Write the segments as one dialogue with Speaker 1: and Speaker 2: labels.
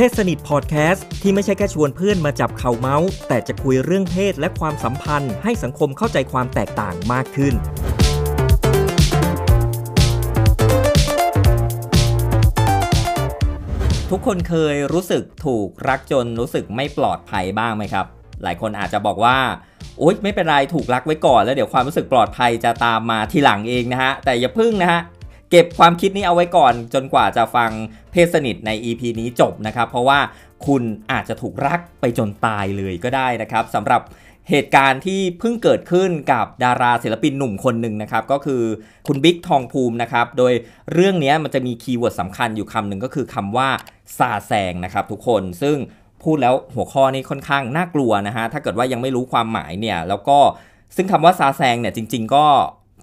Speaker 1: เพศสนิทพอดแคสต์ที่ไม่ใช่แค่ชวนเพื่อนมาจับเข่าเมาส์ แต่จะคุยเรื่องเพศและความสัมพันธ์ให้สังคมเข้าใจความแตกต่างมากขึ้น ทุกคนเคยรู้สึกถูกรักจนรู้สึกไม่ปลอดภัยบ้างไหมครับ หลายคนอาจจะบอกว่าโอ๊ยไม่เป็นไรถูกรักไว้ก่อนแล้วเดี๋ยวความรู้สึกปลอดภัยจะตามมาทีหลังเองนะฮะแต่อย่าพึ่งนะฮะเก็บความคิดนี้เอาไว้ก่อนจนกว่าจะฟังเพศสนิทใน EP นี้จบนะครับ เพราะว่าคุณอาจจะถูกรักไปจนตายเลยก็ได้นะครับสำหรับเหตุการณ์ที่เพิ่งเกิดขึ้นกับดาราศิลปินหนุ่มคนหนึ่งนะครับ ก็คือคุณบิ๊กทองภูมินะครับ โดยเรื่องนี้มันจะมีคีย์เวิร์ดสำคัญอยู่คำหนึ่งก็คือคำว่าซาแซงนะครับทุกคนซึ่งพูดแล้วหัวข้อนี้ค่อนข้างน่ากลัวนะฮะถ้าเกิดว่ายังไม่รู้ความหมายเนี่ยแล้วก็ซึ่งคำว่าซาแซงเนี่ย จริง ๆ ก็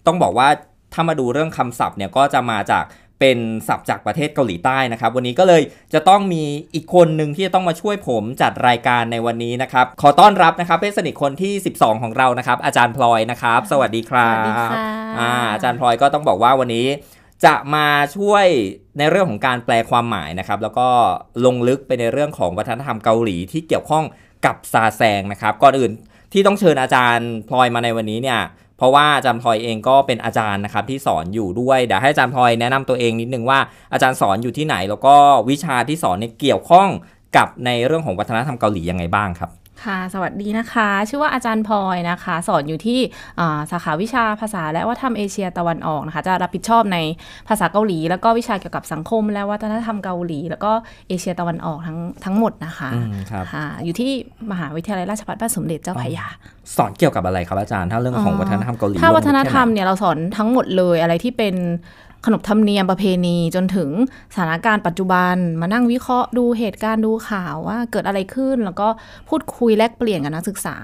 Speaker 1: ต้องบอกว่าถ้ามาดูเรื่องคำศัพท์เนี่ยก็จะมาจากเป็นศัพท์จากประเทศเกาหลีใต้นะครับ วันนี้ก็เลยจะต้องมีอีกคนหนึ่งที่จะต้องมาช่วยผมจัดรายการในวันนี้นะครับ ขอต้อนรับนะครับเพื่อนสนิทคนที่ 12 ของเรานะครับ อาจารย์พลอยนะครับ สวัสดีครับอาอาจารย์พลอยก็ต้องบอกว่าวันนี้จะมาช่วยในเรื่องของการแปลความหมายนะครับแล้วก็ลงลึกไปในเรื่องของวัฒนธรรมเกาหลีที่เกี่ยวข้องกับซาแซงนะครับก่อนอื่นที่ต้องเชิญอาจารย์พลอยมาในวันนี้เนี่ยเพราะว่าอาจารย์พลอยเองก็เป็นอาจารย์นะครับที่สอนอยู่ด้วย เดี๋ยวให้อาจารย์พลอยแนะนำตัวเองนิดนึงว่าอาจารย์สอนอยู่ที่ไหนแล้วก็วิชาที่สอนเนี่ยเกี่ยวข้องกับในเรื่องของวัฒนธรรมเกาหลียังไงบ้างครับ
Speaker 2: ค่ะสวัสดีนะคะ ชื่อว่าอาจารย์พลอยนะคะ สอนอยู่ที่สาขาวิชาภาษาและวัฒนธรรมเอเชียตะวันออกนะคะ จะรับผิดชอบในภาษาเกาหลี แล้วก็วิชาเกี่ยวกับสังคม และวัฒนธรรมเกาหลี แล้วก็เอเชียตะวันออกทั้งทั้งหมดนะคะค่ะอยู่ที่มหาวิทยาลัยราชภัฏพระสมเด็จเจ้าพระยา
Speaker 1: สอนเกี่ยวกับอะไรครับอาจารย์ถ้าเรื่องของวัฒนธรรมเกาหลีถ้าวัฒนธรรมเนี
Speaker 2: ่ยเราสอนทั้งหมดเลยอะไรที่เป็นขนบธรรมเนียมประเพณีจนถึงสถานการณ์ปัจจุบันมานั่งวิเคราะห์ดูเหตุการณ์ดูข่าวว่าเกิดอะไรขึ้นแล้วก็พูดคุยแลกเปลี่ยนกับนักศึกษา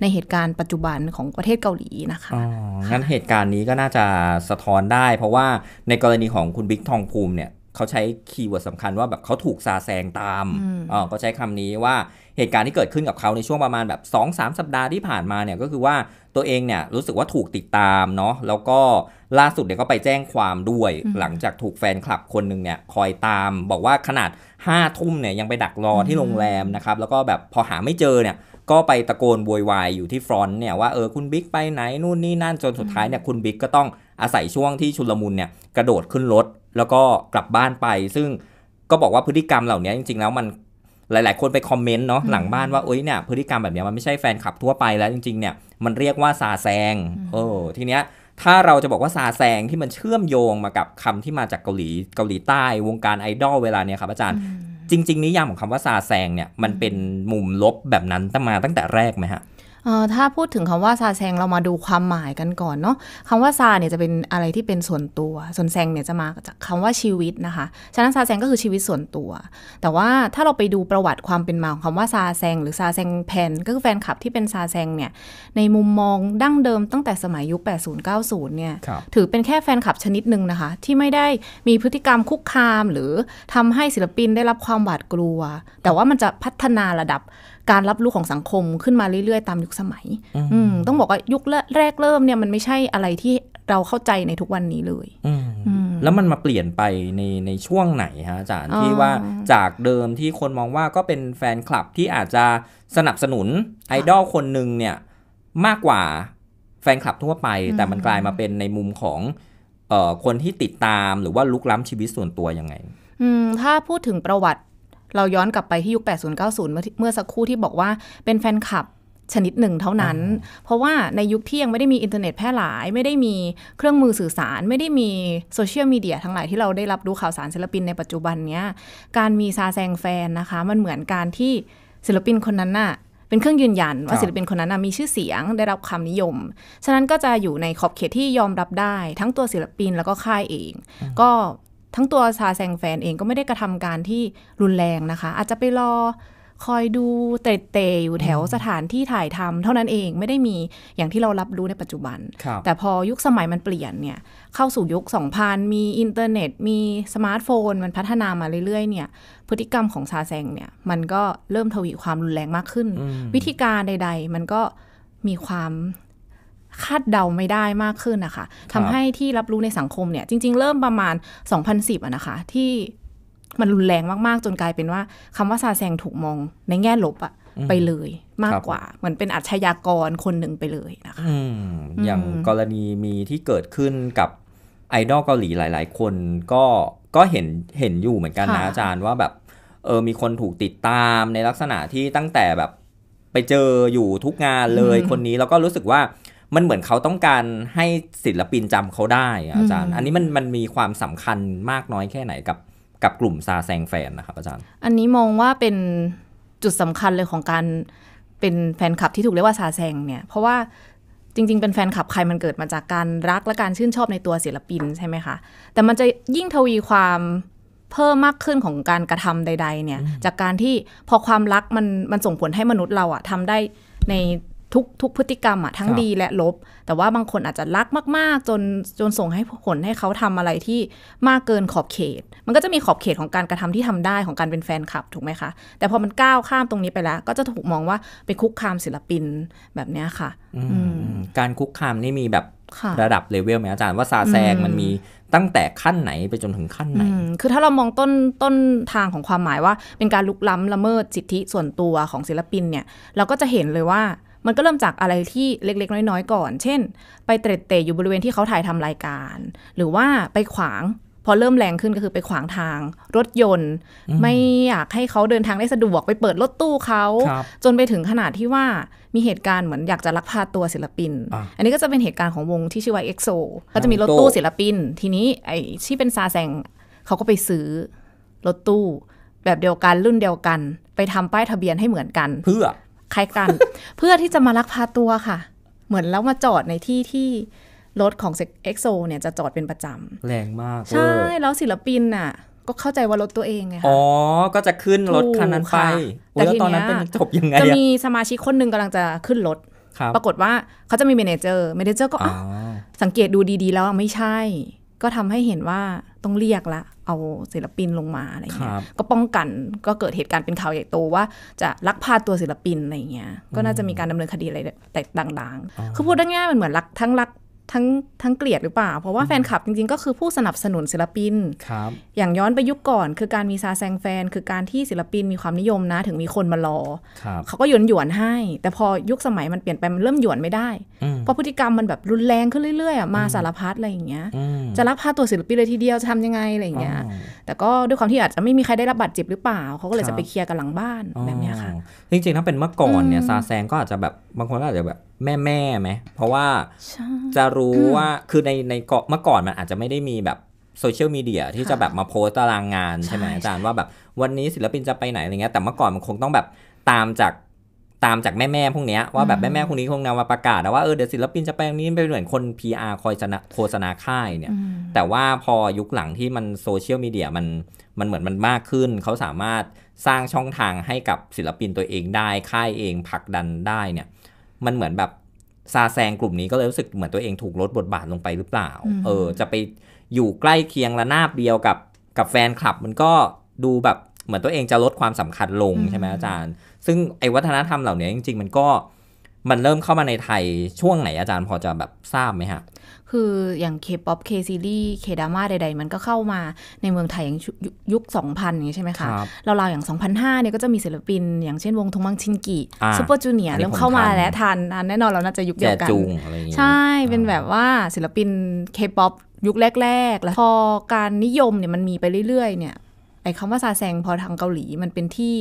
Speaker 2: ในเหตุการณ์ปัจจุบันของประเทศเกาหลีนะค
Speaker 1: ะอ๋องั้นเหตุการณ์นี้ก็น่าจะสะท้อนได้ เพราะว่าในกรณีของคุณบิ๊กทองภูมิเนี่ยเขาใช้คีย์เวิร์ดสำคัญว่าแบบเขาถูกซาแซงตามอ๋อก็ใช้คำนี้ว่าเหตุการณ์ที่เกิดขึ้นกับเขาในช่วงประมาณแบบ2อสสัปดาห์ที่ผ่านมาเนี่ยก็คือว่าตัวเองเนี่ยรู้สึกว่าถูกติดตามเนาะแล้วก็ล่าสุดเนี่ยก็ไปแจ้งความด้วย หลังจากถูกแฟนคลับคนหนึ่งเนี่ยคอยตามบอกว่าขนาด 5 ทุ่มเนี่ยยังไปดักรอที่โรงแรมนะครับแล้วก็แบบพอหาไม่เจอเนี่ยก็ไปตะโกนโวยวายอยู่ที่ฟรอนต์เนี่ยว่าเออคุณบิ๊กไปไหนนู่นนี่นั่นจนสุดท้ายเนี่ยคุณบิ๊กก็ต้องอาศัยช่วงที่ชุลมุนเนี่ยกระโดดขึ้นรถแล้วก็กลับบ้านไป ซึ่งก็บอกว่าพฤติกรรมเหล่านี้จริงๆแล้วมันหลาย ๆ คนไปคอมเมนต์เนาะหลังบ้านว่าเอ้ยเนี่ยพฤติกรรมแบบนี้มันไม่ใช่แฟนคลับทั่วไปแล้ว จริง ๆ เนี่ย มันเรียกว่า ซาแซงเออทีเนี้ยถ้าเราจะบอกว่าซาแซงที่มันเชื่อมโยงมากับคำที่มาจากเกาหลีเกาหลีใต้วงการไอดอลเวลาเนี่ยครับอาจารย์จริง ๆ นิยามของคำว่าซาแซงเนี่ยมันเป็นมุมลบแบบนั้นตั้งมาตั้งแต่แรกไหมฮะ
Speaker 2: ถ้าพูดถึงคำว่าซาแซงเรามาดูความหมายกันก่อนเนาะคำว่าซาเนี่ยจะเป็นอะไรที่เป็นส่วนตัว ส่วนแซงเนี่ยจะมาจากคำาว่าชีวิตนะคะ ฉะนั้นซาแซงก็คือชีวิตส่วนตัว แต่ว่าถ้าเราไปดูประวัติความเป็นมาของคำว่าซาแซงหรือซาแซงแผนก็คือแฟนคลับที่เป็นซาแซงเนี่ยในมุมมองดั้งเดิมตั้งแต่สมัยยุค80-90เนี่ยถือเป็นแค่แฟนคลับชนิดหนึ่งนะคะ ที่ไม่ได้มีพฤติกรรมคุกคามหรือทำให้ศิลปินได้รับความหวาดกลัว แต่ว่ามันจะพัฒนาระดับการรับรู้ของสังคมขึ้นมาเรื่อยๆ ตามยุคสมัยอืต้องบอกว่ายุคแรกเริ่มเนี่ยมันไม่ใช่อะไรที่เราเข้าใจในทุกวันนี้เลย
Speaker 1: แล้วมันมาเปลี่ยนไปในในช่วงไหนฮะอาจารย์ที่ว่าจากเดิมที่คนมองว่าก็เป็นแฟนคลับที่อาจจะสนับสนุนไอดอลคนหนึ่งเนี่ยมากกว่าแฟนคลับทั่วไป แต่มันกลายมาเป็นในมุมของออคนที่ติดตามหรือว่าลุกล้ำชีวิตส่วนตัวยังไง
Speaker 2: ถ้าพูดถึงประวัติเราย้อนกลับไปที่ยุค 8090 เมื่อสักครู่ที่บอกว่าเป็นแฟนคลับชนิดหนึ่งเท่านั้น เพราะว่าในยุคที่ยังไม่ได้มีอินเทอร์เน็ตแพร่หลาย ไม่ได้มีเครื่องมือสื่อสาร ไม่ได้มีโซเชียลมีเดียทั้งหลายที่เราได้รับดูข่าวสารศิลปินในปัจจุบันเนี้ยการมีซาแซงแฟนนะคะ มันเหมือนการที่ศิลปินคนนั้นน่ะเป็นเครื่องยืนยันว่าศิลปินคนนั้นมีชื่อเสียง ได้รับความนิยม ฉะนั้นก็จะอยู่ในขอบเขตที่ยอมรับได้ทั้งตัวศิลปินแล้วก็ค่ายเอง ก็ทั้งตัวซาแซงแฟนเองก็ไม่ได้กระทำการที่รุนแรงนะคะ อาจจะไปรอ คอยดูเตะๆอยู่แถวสถานที่ถ่ายทำเท่านั้นเองไม่ได้มีอย่างที่เรารับรู้ในปัจจุบัน แต่พอยุคสมัยมันเปลี่ยนเนี่ย เข้าสู่ยุค 2000 มีอินเทอร์เน็ต มีสมาร์ทโฟน มันพัฒนามาเรื่อยๆ เนี่ย พฤติกรรมของซาแซงเนี่ย มันก็เริ่มทวีความรุนแรงมากขึ้น วิธีการใด ๆ มันก็มีความคาดเดาไม่ได้มากขึ้นนะคะ ทำให้ที่รับรู้ในสังคมเนี่ย จริง ๆ เริ่มประมาณ 2010อะนะคะ ที่มันรุนแรงมาก ๆ จนกลายเป็นว่าคำว่าซาแซงถูกมอง ในแง่ลบอะไปเลยมากกว่า เหมือนเป็นอาชญากรคนหนึ่งไปเลยนะ
Speaker 1: คะ อย่างกรณีมีที่เกิดขึ้นกับไอดอลเกาหลีหลาย ๆ คนก็ ก็เห็น เห็นอยู่เหมือนกันนะ อาจารย์ว่าแบบ เออ มีคนถูกติดตามในลักษณะที่ตั้งแต่แบบไปเจออยู่ทุกงานเลยคนนี้ แล้วก็รู้สึกว่ามันเหมือนเขาต้องการให้ศิลปินจำเขาได้อาจารย์ อันนี้มันมันมีความสำคัญมากน้อยแค่ไหนกับกับกลุ่มซาแซงแฟนนะครับอาจารย์
Speaker 2: อันนี้มองว่าเป็นจุดสำคัญเลยของการเป็นแฟนคลับที่ถูกเรียกว่าซาแซงเนี่ย เพราะว่าจริง ๆ เป็นแฟนคลับใครมันเกิดมาจากการรักและการชื่นชอบในตัวศิลปินใช่ไหมคะ แต่มันจะยิ่งทวีความเพิ่มมากขึ้นของการกระทำใดๆเนี่ย จากการที่พอความรักมันมันส่งผลให้มนุษย์เราอะทำได้ในทุกทุกพฤติกรรมอะทั้งดีและลบ แต่ว่าบางคนอาจจะรักมากๆจนจนส่งให้ผลให้เขาทำอะไรที่มากเกินขอบเขต มันก็จะมีขอบเขตของการกระทำที่ทำได้ ของการเป็นแฟนคลับ ถูกไหมคะ แต่พอมันก้าวข้ามตรงนี้ไปแล้ว ก็จะถูกมองว่าเป็นคุกคามศิลปินแบบนี้ค่ะ
Speaker 1: การคุกคามนี่มีแบบระดับเลเวลไหมอาจารย์ว่าซาแซงมันมีตั้งแต่ขั้นไหนไปจนถึงขั้นไหน
Speaker 2: คือถ้าเรามองต้นต้นทางของความหมายว่า เป็นการลุกล้ำละเมิดสิทธิส่วนตัวของศิลปินเนี่ย เราก็จะเห็นเลยว่ามันก็เริ่มจากอะไรที่เล็กๆ น้อยๆ ก่อน เช่น ไปเตะๆเตะอยู่บริเวณที่เขาถ่ายทำรายการ หรือว่าไปขวาง พอเริ่มแรงขึ้นก็คือไปขวางทางรถยนต์ ไม่อยากให้เขาเดินทางได้สะดวก ไปเปิดรถตู้เขา จนไปถึงขนาดที่ว่ามีเหตุการณ์เหมือนอยากจะลักพาตัวศิลปินออันนี้ก็จะเป็นเหตุการณ์ของวงที่ชื่อว่าเอ็กโซก็จะมีรถตู้ศิลปิน ทีนี้ไอ้ที่เป็นซาแซงเขาก็ไปซื้อรถตู้แบบเดียวกันรุ่นเดียวกัน ไปทำป้ายทะเบียนให้เหมือนกันเพื่อคล้ายกัน เพื่อที่จะมาลักพาตัวค่ะ เหมือนแล้วมาจอดในที่ที่รถของเซ็กเอ็กโซเนี่ยจะจอดเป็นประจำ
Speaker 1: แรงมาก ใช่
Speaker 2: แล้วศิลปินน่ะก็เข้าใจว่ารถตัวเองไงอ
Speaker 1: ๋อ ก็จะขึ้นรถคันนั้นไปแต่ตอนนั้นเป็นจบยังไงจะมี
Speaker 2: สมาชิกคนหนึ่งกำลังจะขึ้นรถปรากฏว่าเขาจะมีเมนเจอร์เมนเจอร์ก็สังเกตดูดีๆแล้วไม่ใช่ก็ทำให้เห็นว่าต้องเรียกละเอาศิลปินลงมาอะไรเงี้ย ก็ป้องกันก็เกิดเหตุการณ์เป็นข่าวใหญ่โตว่าจะลักพาตัวศิลปิน อะไรเงี้ย ก็น่าจะมีการดำเนินคดีอะไร แต่าง ๆ คือพูดง่ายๆมันเหมือนลักทั้งลักทั้งทั้งเกลียดหรือเปล่า เพราะว่าแฟนคลับจริงๆ ก็คือผู้สนับสนุนศิลปินครับอย่างย้อนไปยุคก่อน คือการมีซาแซงแฟนคือการที่ศิลปินมีความนิยมนะ ถึงมีคนมารอเขาก็หยวนหยวนให้ แต่พอยุคสมัยมันเปลี่ยนไป มันเริ่มหยวนไม่ได้ เพราะพฤติกรรมมันแบบรุนแรงขึ้นเรื่อยๆ มาสารพัดอะไรอย่างเงี้ยจะรับพาตัวศิลปินเลยทีเดียวจะทำยังไงอะไรอย่างเงี้ยแต่ก็ด้วยความที่อาจจะไม่มีใครได้รับบาดเจ็บหรือเปล่าเขาก็เลยจะไปเคลียร์กันหลังบ้านแบบนี้ค่
Speaker 1: ะจริงๆถ้าเป็นเมื่อก่อนเนี่ยซาแซงก็อาจจะแบบบางคนก็อาจจะแบบแม่แม่ไหมเพราะว่าจะรู้ว่า คือในในเกาะเมื่อก่อนมันอาจจะไม่ได้มีแบบโซเชียลมีเดียที่จะแบบมาโพสตารางงานใช่ไหมอาจารย์ว่าแบบ วันนี้ศิลปินจะไปไหนอะไรเงี้ย แต่เมื่อก่อนมันคงต้องแบบตามจากตามจากแม่แม่พวกเนี้ยว่าแบบแม่แม่พวกนี้คงนำมาประกาศนะว่าเออเดี๋ยวศิลปินจะไปนี้ไปเหมือนคน PR คอยโฆษณาค่ายเนี่ย แต่ว่าพอยุคหลังที่มันโซเชียลมีเดียมันมันเหมือนมันมากขึ้นเขาสามารถสร้างช่องทางให้กับศิลปินตัวเองได้ค่ายเองผลักดันได้เนี่ยมันเหมือนแบบ ซาแซงกลุ่มนี้ก็เลยรู้สึกเหมือนตัวเองถูกลดบทบาทลงไปหรือเปล่า เออ จะไปอยู่ใกล้เคียงระนาบเดียวกับกับแฟนคลับ มันก็ดูแบบเหมือนตัวเองจะลดความสำคัญลงใช่ไหมอาจารย์ ซึ่งไอ้วัฒนธรรมเหล่านี้จริงๆ มันก็มันเริ่มเข้ามาในไทยช่วงไหนอาจารย์พอจะแบบทราบไหมฮะ
Speaker 2: คืออย่างเคป๊อปเคซีรีเคดาม่าใดๆมันก็เข้ามาในเมืองไทยอย่างยุค 2000 อย่างนี้ใช่ไหมคะเราเราอย่าง 2005เนี่ยก็จะมีศิลปินอย่างเช่นวงทงมังชินกิซูเปอร์จูเนียร์เริ่มเข้ามาแล้วทันแน่นอนเราน่าจะยุคเดียวกันใช่เป็นแบบว่าศิลปินเคป๊อปยุคแรกๆแล้วพอการนิยมเนี่ยมันมีไปเรื่อยๆ เนี่ยไอ้คำว่าซาแซงพอทางเกาหลีมันเป็นที่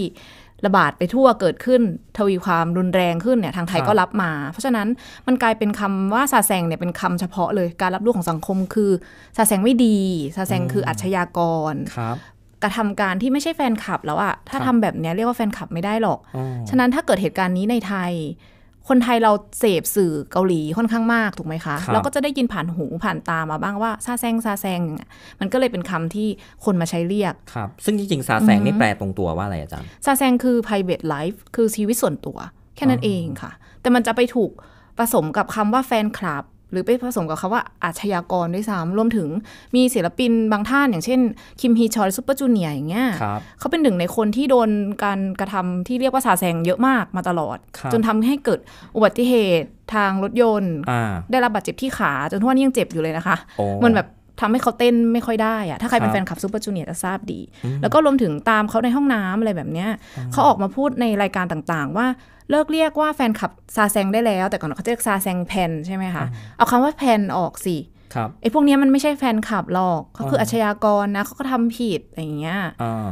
Speaker 2: ระบาดไปทั่วเกิดขึ้นทวีความรุนแรงขึ้นเนี่ยทางไทยก็รับมา เพราะฉะนั้นมันกลายเป็นคำว่าซาแซงเนี่ยเป็นคำเฉพาะเลยการรับรู้ของสังคมคือซาแซงไม่ดีซาแซงคืออัชญากรครับกระทำการที่ไม่ใช่แฟนคลับ แล้วอะถ้าทำแบบนี้เรียกว่าแฟนคลับไม่ได้หรอกฉะนั้นถ้าเกิดเหตุการณ์นี้ ในไทยคนไทยเราเสพสื่อเกาหลีค่อนข้างมากถูกไหมคะเราก็จะได้ยินผ่านหู ผ่านตามาบ้างว่า ซาแซงซาแซงมันก็เลยเป็นคำที่คนมาใช้เรียก
Speaker 1: ครับซึ่งจริง ๆ ซาแซงนี่แปลตรงตัวว่าอะไรอาจารย์
Speaker 2: ซาแซงคือ private life คือชีวิตส่วนตัว แค่นั้นเองค่ะ แต่มันจะไปถูกผสมกับคำว่าแฟนคลับหรือไปผสมกับคาว่าอาชญากรด้วยซ้ำรวมถึงมีศิลปินบางท่านอย่างเช่น คิมฮีชอยซูเปอร์จูเนียอย่างเงี้ยเขาเป็นหนึ่งในคนที่โดนการกระทำที่เรียกว่าสาแสงเยอะมากมาตลอด จนทำให้เกิดอุบัติเหตุทางรถยนต์ได้รับบาดเจ็บที่ขา จนทุกวันนี้ยังเจ็บอยู่เลยนะคะมันแบบทำให้เขาเต้นไม่ค่อยได้อะ ถ้าใครเป็นแฟนคลับซูเปอร์จูเนียร์จะทราบดี แล้วก็รวมถึงตามเขาในห้องน้ำอะไรแบบเนี้ยเขาออกมาพูดในรายการต่างๆ ว่าเลิกเรียกว่าแฟนคลับซาแซงได้แล้ว แต่ก่อนเขาเรียกซาแซงแพนใช่ไหมคะ เอาคำว่าแพนออกสิไอ้พวกนี้มันไม่ใช่แฟนคลับหรอก เขาคืออาชญากรนะ เขาก็ทำผิดอย่างเงี้ย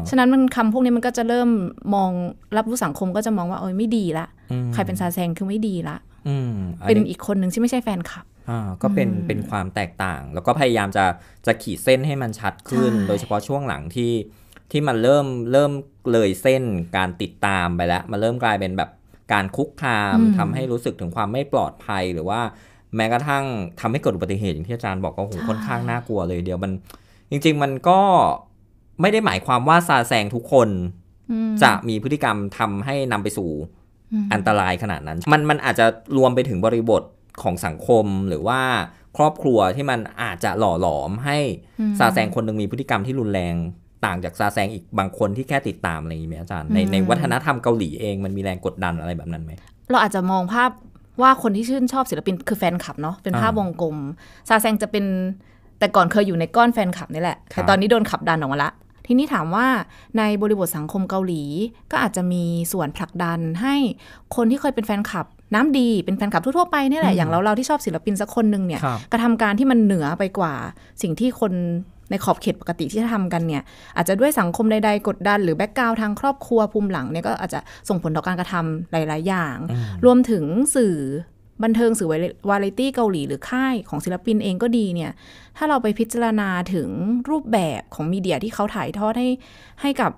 Speaker 2: ฉะนั้นมันคำพวกนี้มันก็จะเริ่มมองรับรู้สังคมก็จะมองว่าเอ้ยไม่ดีละ ใครเป็นซาแซงคือไม่ดีละเป็นอีกคนหนึ่งที่ไม่ใช่แฟนคลับ
Speaker 1: ก็เป็นเป็นความแตกต่าง แล้วก็พยายามจะจะขีดเส้นให้มันชัดขึ้น โดยเฉพาะช่วงหลังที่ที่มันเริ่มเริ่มเลยเส้นการติดตามไปแล้วมันเริ่มกลายเป็นแบบการคุกคามทำให้รู้สึกถึงความไม่ปลอดภัยหรือว่าแม้กระทั่งทำให้เกิดอุบัติเหตุอย่างที่อาจารย์บอกก็โหค่อนข้างน่ากลัวเลยเดียวมันจริงๆมันก็ไม่ได้หมายความว่าซาแซงทุกคนจะมีพฤติกรรมทำให้นำไปสู่อันตรายขนาดนั้นมันมันอาจจะรวมไปถึงบริบทของสังคมหรือว่าครอบครัวที่มันอาจจะหล่อหลอมให้ซาแซงคนหนึ่งมีพฤติกรรมที่รุนแรงต่างจากซาแซงอีกบางคนที่แค่ติดตามอะไรอย่างนี้ไหมอาจารย์ ในในวัฒนธรรมเกาหลีเองมันมีแรงกดดันอะไรแบบนั้นไหม
Speaker 2: เราอาจจะมองภาพว่าคนที่ชื่นชอบศิลปินคือแฟนคลับเนาะเป็นภาพวงกลมซาแซงจะเป็นแต่ก่อนเคยอยู่ในก้อนแฟนคลับนี่แหละ แต่ตอนนี้โดนขับดันออกมาละ ทีนี้ถามว่าในบริบทสังคมเกาหลี ก็อาจจะมีส่วนผลักดันให้คนที่เคยเป็นแฟนคลับน้ำดีเป็นแฟนคลับทั่ว ๆ ไปนี่แหละอย่างเราเราที่ชอบศิลปินสักคนหนึ่งเนี่ยกระทำการที่มันเหนือไปกว่าสิ่งที่คนในขอบเขตปกติที่จะทำกันเนี่ย อาจจะด้วยสังคมใดๆกดดัน หรือแบ็กกราวทางครอบครัวภูมิหลังเนี่ยก็อาจจะส่งผลต่อการกระทำหลาย ๆ อย่าง รวมถึงสื่อบันเทิงสื่อวาไรตี้เกาหลี หรือค่ายของศิลปินเองก็ดีเนี่ย ถ้าเราไปพิจารณาถึงรูปแบบของมีเดียที่เขาถ่ายทอดให้ให้กับ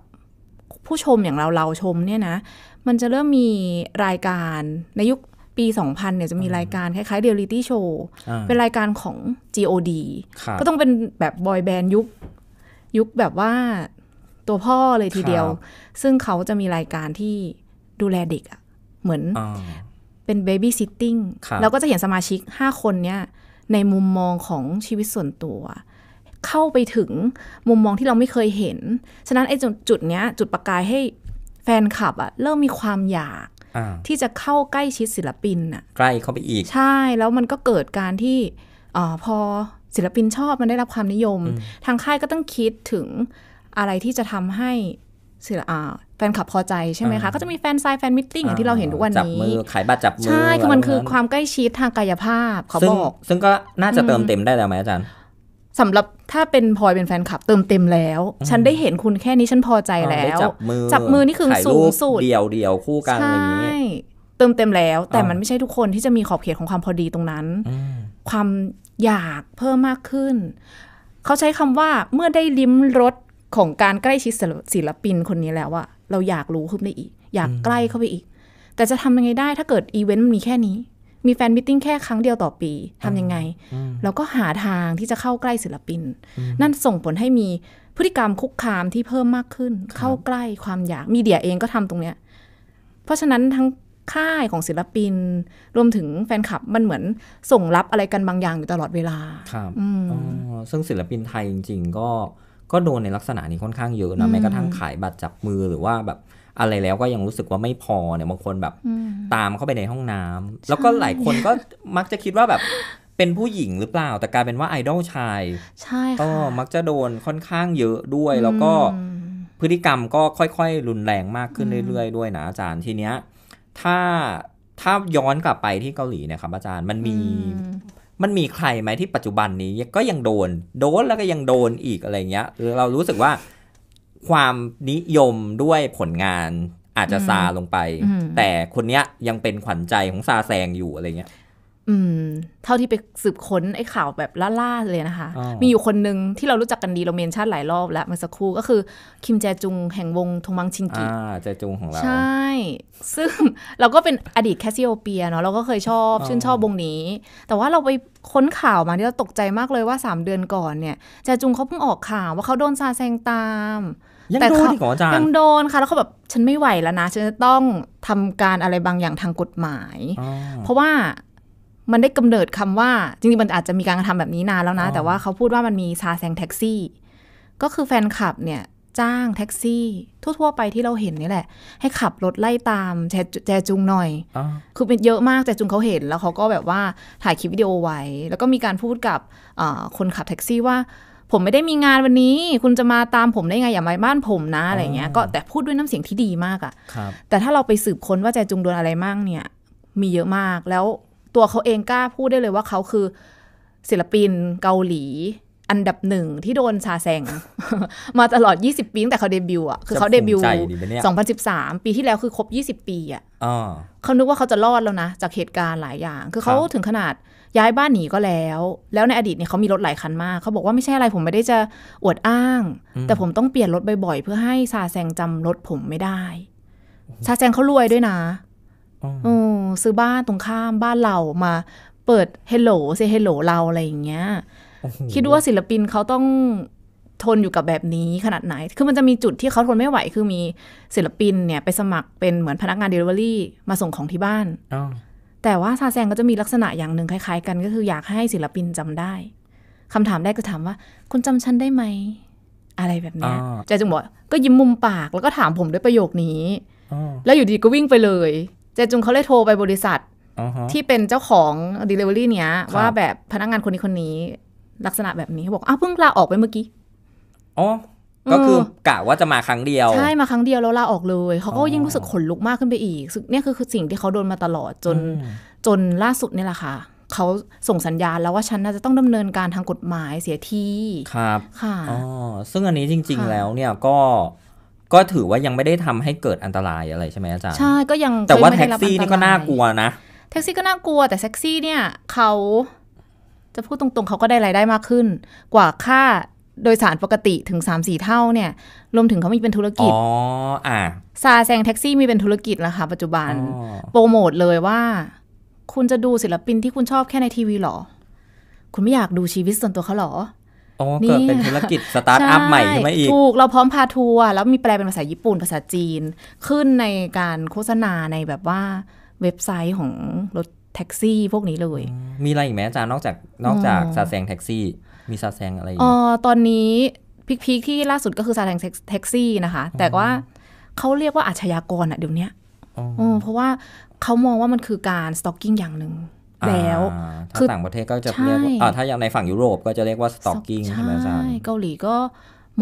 Speaker 2: ผู้ชมอย่างเราเราชมเนี่ยนะมันจะเริ่มมีรายการในยุคปี 2000เนี่ยจะมีรายการคล้ายๆเรียลิตี้โชว์เป็นรายการของ G.O.D ก็ต้องเป็นแบบบอยแบนด์ยุคยุคแบบว่าตัวพ่อเลยทีเดียว ซึ่งเขาจะมีรายการที่ดูแลเด็กอะเหมือนเป็นเบบี้ซิตติ้งเราก็จะเห็นสมาชิก 5 คนเนี่ยในมุมมองของชีวิตส่วนตัว เข้าไปถึงมุมมองที่เราไม่เคยเห็น ฉะนั้นไอ้จุดเนี้ยจุดประกายให้แฟนคลับอะเริ่มมีความอยากที่จะเข้าใกล้ชิดศิลปินอะ
Speaker 1: ใกล้เข้าไปอีกใช
Speaker 2: ่แล้วมันก็เกิดการที่อพอศิลปินชอบมันได้รับความนิยม ทางค่ายก็ต้องคิดถึงอะไรที่จะทำให้ศิลแฟนคลับพอใจใช่ไหมคะก็จะมีแฟนไซน์แฟนมิทติ้งอย่างที่เราเห็นทุกวันนี้จับมือ
Speaker 1: ขายบัตรจับมือใช่คือมันคือควา
Speaker 2: มใกล้ชิดทางกายภาพเขาบอก
Speaker 1: ซึ่งก็น่าจะเติมเต็มได้แล้วไหมอาจารย์
Speaker 2: สำหรับถ้าเป็นพลอยเป็นแฟนคลับเติมเต็มแล้ว ฉันได้เห็นคุณแค่นี้ ฉันพอใจแล้ว จับมือจับมือนี่คือสูงสุดเดียว
Speaker 1: เดียวคู่กันอย่างนี
Speaker 2: ้ เติมเต็มแล้ว แต่มันไม่ใช่ทุกคนที่จะมีขอบเขตของความพอดีตรงนั้น ความอยากเพิ่มมากขึ้น เขาใช้คำว่าเมื่อได้ลิ้มรสของการใกล้ชิดศิลปินคนนี้แล้วอะเราอยากรู้เพิ่มได้อีก อยากใกล้เข้าไปอีก แต่จะทำยังไงได้ ถ้าเกิดอีเวนต์มันมีแค่นี้มีแฟนมิทติ้งแค่ครั้งเดียวต่อปี ทำยังไง แล้วก็หาทางที่จะเข้าใกล้ศิลปิน นั่นส่งผลให้มีพฤติกรรมคุกคามที่เพิ่มมากขึ้น เข้าใกล้ความอยากมีเดียเองก็ทำตรงเนี้ยเพราะฉะนั้นทั้งค่ายของศิลปิน รวมถึงแฟนคลับมันเหมือนส่งรับอะไรกันบางอย่างอยู่ตลอดเวลา
Speaker 1: ครับซึ่งศิลปินไทยจริงๆ ก็ก็โดนในลักษณะนี้ค่อนข้างเยอะนะแม้กระทั่งขายบัตรจับมือหรือว่าแบบอะไรแล้วก็ยังรู้สึกว่าไม่พอเนี่ยบางคนแบบตามเข้าไปในห้องน้ำ แล้วก็หลายคนก็มักจะคิดว่าแบบเป็นผู้หญิงหรือเปล่า แต่กลายเป็นว่าไอดอลชาย ใช่ก็มักจะโดนค่อนข้างเยอะด้วยแล้วก็พฤติกรรมก็ค่อย ๆ รุนแรงมากขึ้นเรื่อยๆด้วยนะอาจารย์ทีเนี้ยถ้าถ้าย้อนกลับไปที่เกาหลีนะครับอาจารย์มันมีมันมีใครไหมที่ปัจจุบันนี้ก็ยังโดนโดนแล้วก็ยังโดนอีกอะไรเงี้ยเรารู้สึกว่าความนิยมด้วยผลงานอาจจะซาลงไป แต่คนเนี้ยยังเป็นขวัญใจของซาแซงอยู่อะไรเงี้ย
Speaker 2: อืม เท่าที่ไปสืบค้นไอ้ข่าวแบบล่าๆเลยนะคะ มีอยู่คนหนึ่งที่เรารู้จักกันดี เราเมนชั่นหลายรอบแล้วเมื่อสักครู่ ก็คือ คิมแจจุงแห่งวงทงมังชิงกิอ่
Speaker 1: าแจจุงของเรา ใช
Speaker 2: ่ ซึ่งเราก็เป็นอดีตแคสซิโอเปียเนาะ เราก็เคยชอบชื่นชอบวงนี้ แต่ว่าเราไปค้นข่าวมาที่เราตกใจมากเลยว่า3เดือนก่อนเนี่ยแจจุงเขาเพิ่งออกข่าว ว่าเขาโดนซาแซงตามยังโดนที่ของอาจารย์ยังโดนค่ะ แล้วเขาแบบ ฉันไม่ไหวแล้วนะ ฉันจะต้องทำการอะไรบางอย่างทางกฎหมาย เพราะว่ามันได้กำเนิดคำว่า จริงๆมันอาจจะมีการกระทแบบนี้นานแล้วนะ แต่ว่าเขาพูดว่ามันมีซาแซงแท็กซี่ ก็คือแฟนคลับเนี่ยจ้างแท็กซี่ ทั่ว ๆ ไปที่เราเห็นนี่แหละ ให้ขับรถไล่ตามแจจุงหน่อยอคือเป็นเยอะมากแจจุงเขาเห็น แล้วเขาก็แบบว่าถ่ายคลิปวิดีโอไว้ แล้วก็มีการพูดกับคนขับแท็กซี่ว่าผมไม่ได้มีงานวันนี้ คุณจะมาตามผมได้ไง อย่ามาบ้านผมนะ อะไรเงี้ย ก็แต่พูดด้วยน้ำเสียงที่ดีมากอะ่ะแต่ถ้าเราไปสืบค้นว่าใจจุงโดนอะไรมั่งเนี่ย มีเยอะมาก แล้วตัวเขาเองกล้าพูดได้เลยว่าเขาคือศิลปิน เกาหลี อันดับหนึ่งที่โดนชาแซงมาตลอด 20 ปีตั้งแต่เขาเดบิวอ่ะ คือเขาเดบิว2013 ปีที่แล้วคือครบ 20 ปีอ่ะเขานึกว่าเขาจะรอดแล้วนะจากเหตุการณ์หลายอย่าง คือเขาถึงขนาดย้ายบ้านหนีก็แล้ว แล้วในอดีตเนี่ยเขามีรถหลายคันมากเขาบอกว่าไม่ใช่อะไรผมไม่ได้จะอวดอ้าง แต่ผมต้องเปลี่ยนรถบ่อยๆ เพื่อให้ซาแซงจำรถผมไม่ได้ซาแซงเขารวยด้วยนะอืซื้อบ้านตรงข้ามบ้านเรามา เปิดเฮลโหลเซเฮลโหลเราอะไรอย่างเงี้ย คิดดูว่าศิลปินเขาต้องทนอยู่กับแบบนี้ขนาดไหน คือมันจะมีจุดที่เขาทนไม่ไหว คือมีศิลปินเนี่ย ไปสมัครเป็นเหมือนพนักงานเดลิเวอรี่มาส่งของที่บ้านแต่ว่าซาแซงก็จะมีลักษณะอย่างหนึ่งคล้ายๆกัน ก็คืออยากให้ศิลปินจำได้ คำถามแรกก็ถามว่าคุณจำฉันได้ไหม อะไรแบบนี้ใจจงบอก ก็ยิ้มมุมปากแล้วก็ถามผมด้วยประโยคนี้ แล้วอยู่ดีก็วิ่งไปเลยเจจุงเขาเลยโทรไปบริษัท ที่เป็นเจ้าของ Delivery เนี้ย ว่าแบบพนักงานคนนี้คนนี้ ลักษณะแบบนี้เขาบอกอ้าวเพิ่งลาออกไปเมื่อกี้
Speaker 1: อ๋อก็คือกะว่าจะมาครั้งเดียว ใช่
Speaker 2: มาครั้งเดียวแล้วลาออกเลย เขาก็ยิ่งรู้สึกขนลุกมากขึ้นไปอีกเนี่ยคือสิ่งที่เขาโดนมาตลอดจนจนล่าสุดนี่แหละค่ะ เขาส่งสัญญาณแล้วว่าฉันน่าจะต้องดำเนินการทางกฎหมายเสียที
Speaker 1: ครับ ค่ะอ๋อซึ่งอันนี้จริงๆแล้วเนี่ยก็ก็ถือว่ายังไม่ได้ทำให้เกิดอันตรายอะไรใช่ไหมอาจารย์ใช่ก็ยังแต่ว่าแท็กซี่นี่ก็น่ากลัวนะ
Speaker 2: แท็กซี่ก็น่ากลัว แต่แท็กซี่เนี่ยเขาจะพูดตรงๆเขาก็ได้รายได้มากขึ้น กว่าค่าโดยสารปกติถึง 3-4 เท่าเนี่ยรวมถึงเขามีเป็นธุรกิจ อ๋ออ่ซาแซงแท็กซี่มีเป็นธุรกิจแล้วค่ะปัจจุบัน โปรโมทเลยว่า คุณจะดูศิลปินที่คุณชอบแค่ในทีวีหรอ คุณไม่อยากดูชีวิตส่วนตัวเขาหรอ
Speaker 1: อเกิดเป็นธุรกิจ สตาร์ทอัพใหม่ใช่ไหมอีกถูก
Speaker 2: เราพร้อมพาทัวร์แล้วมีแปลเป็นภาษาญี่ปุ่นภาษาจีน ขึ้นในการโฆษณาในแบบว่าเว็บไซต์ของรถแท็กซี่ พวกนี้เลย
Speaker 1: มีอะไรอีกไหมอาจารย์นอกจากนอกจากซาแซงแท็กซี่มีซาแซงอะไรอ๋อ
Speaker 2: ตอนนี้พีกพีที่ล่าสุดก็คือซาแซงแท็กซี่นะคะ แต่ว่าเขาเรียกว่าอาชญากรอะเดี๋ยวนี้เพราะว่าเขามองว่ามันคือการสต็อกกิ้งอย่างหนึ่ง
Speaker 1: แล้วถ้าต่างประเทศก็จะเรียกว่าถ้าอย่างในฝั่งยุโรปก็จะเรียกว่าสต็อกกิ้งใช่ไหมอาจารเ
Speaker 2: กาหลีก็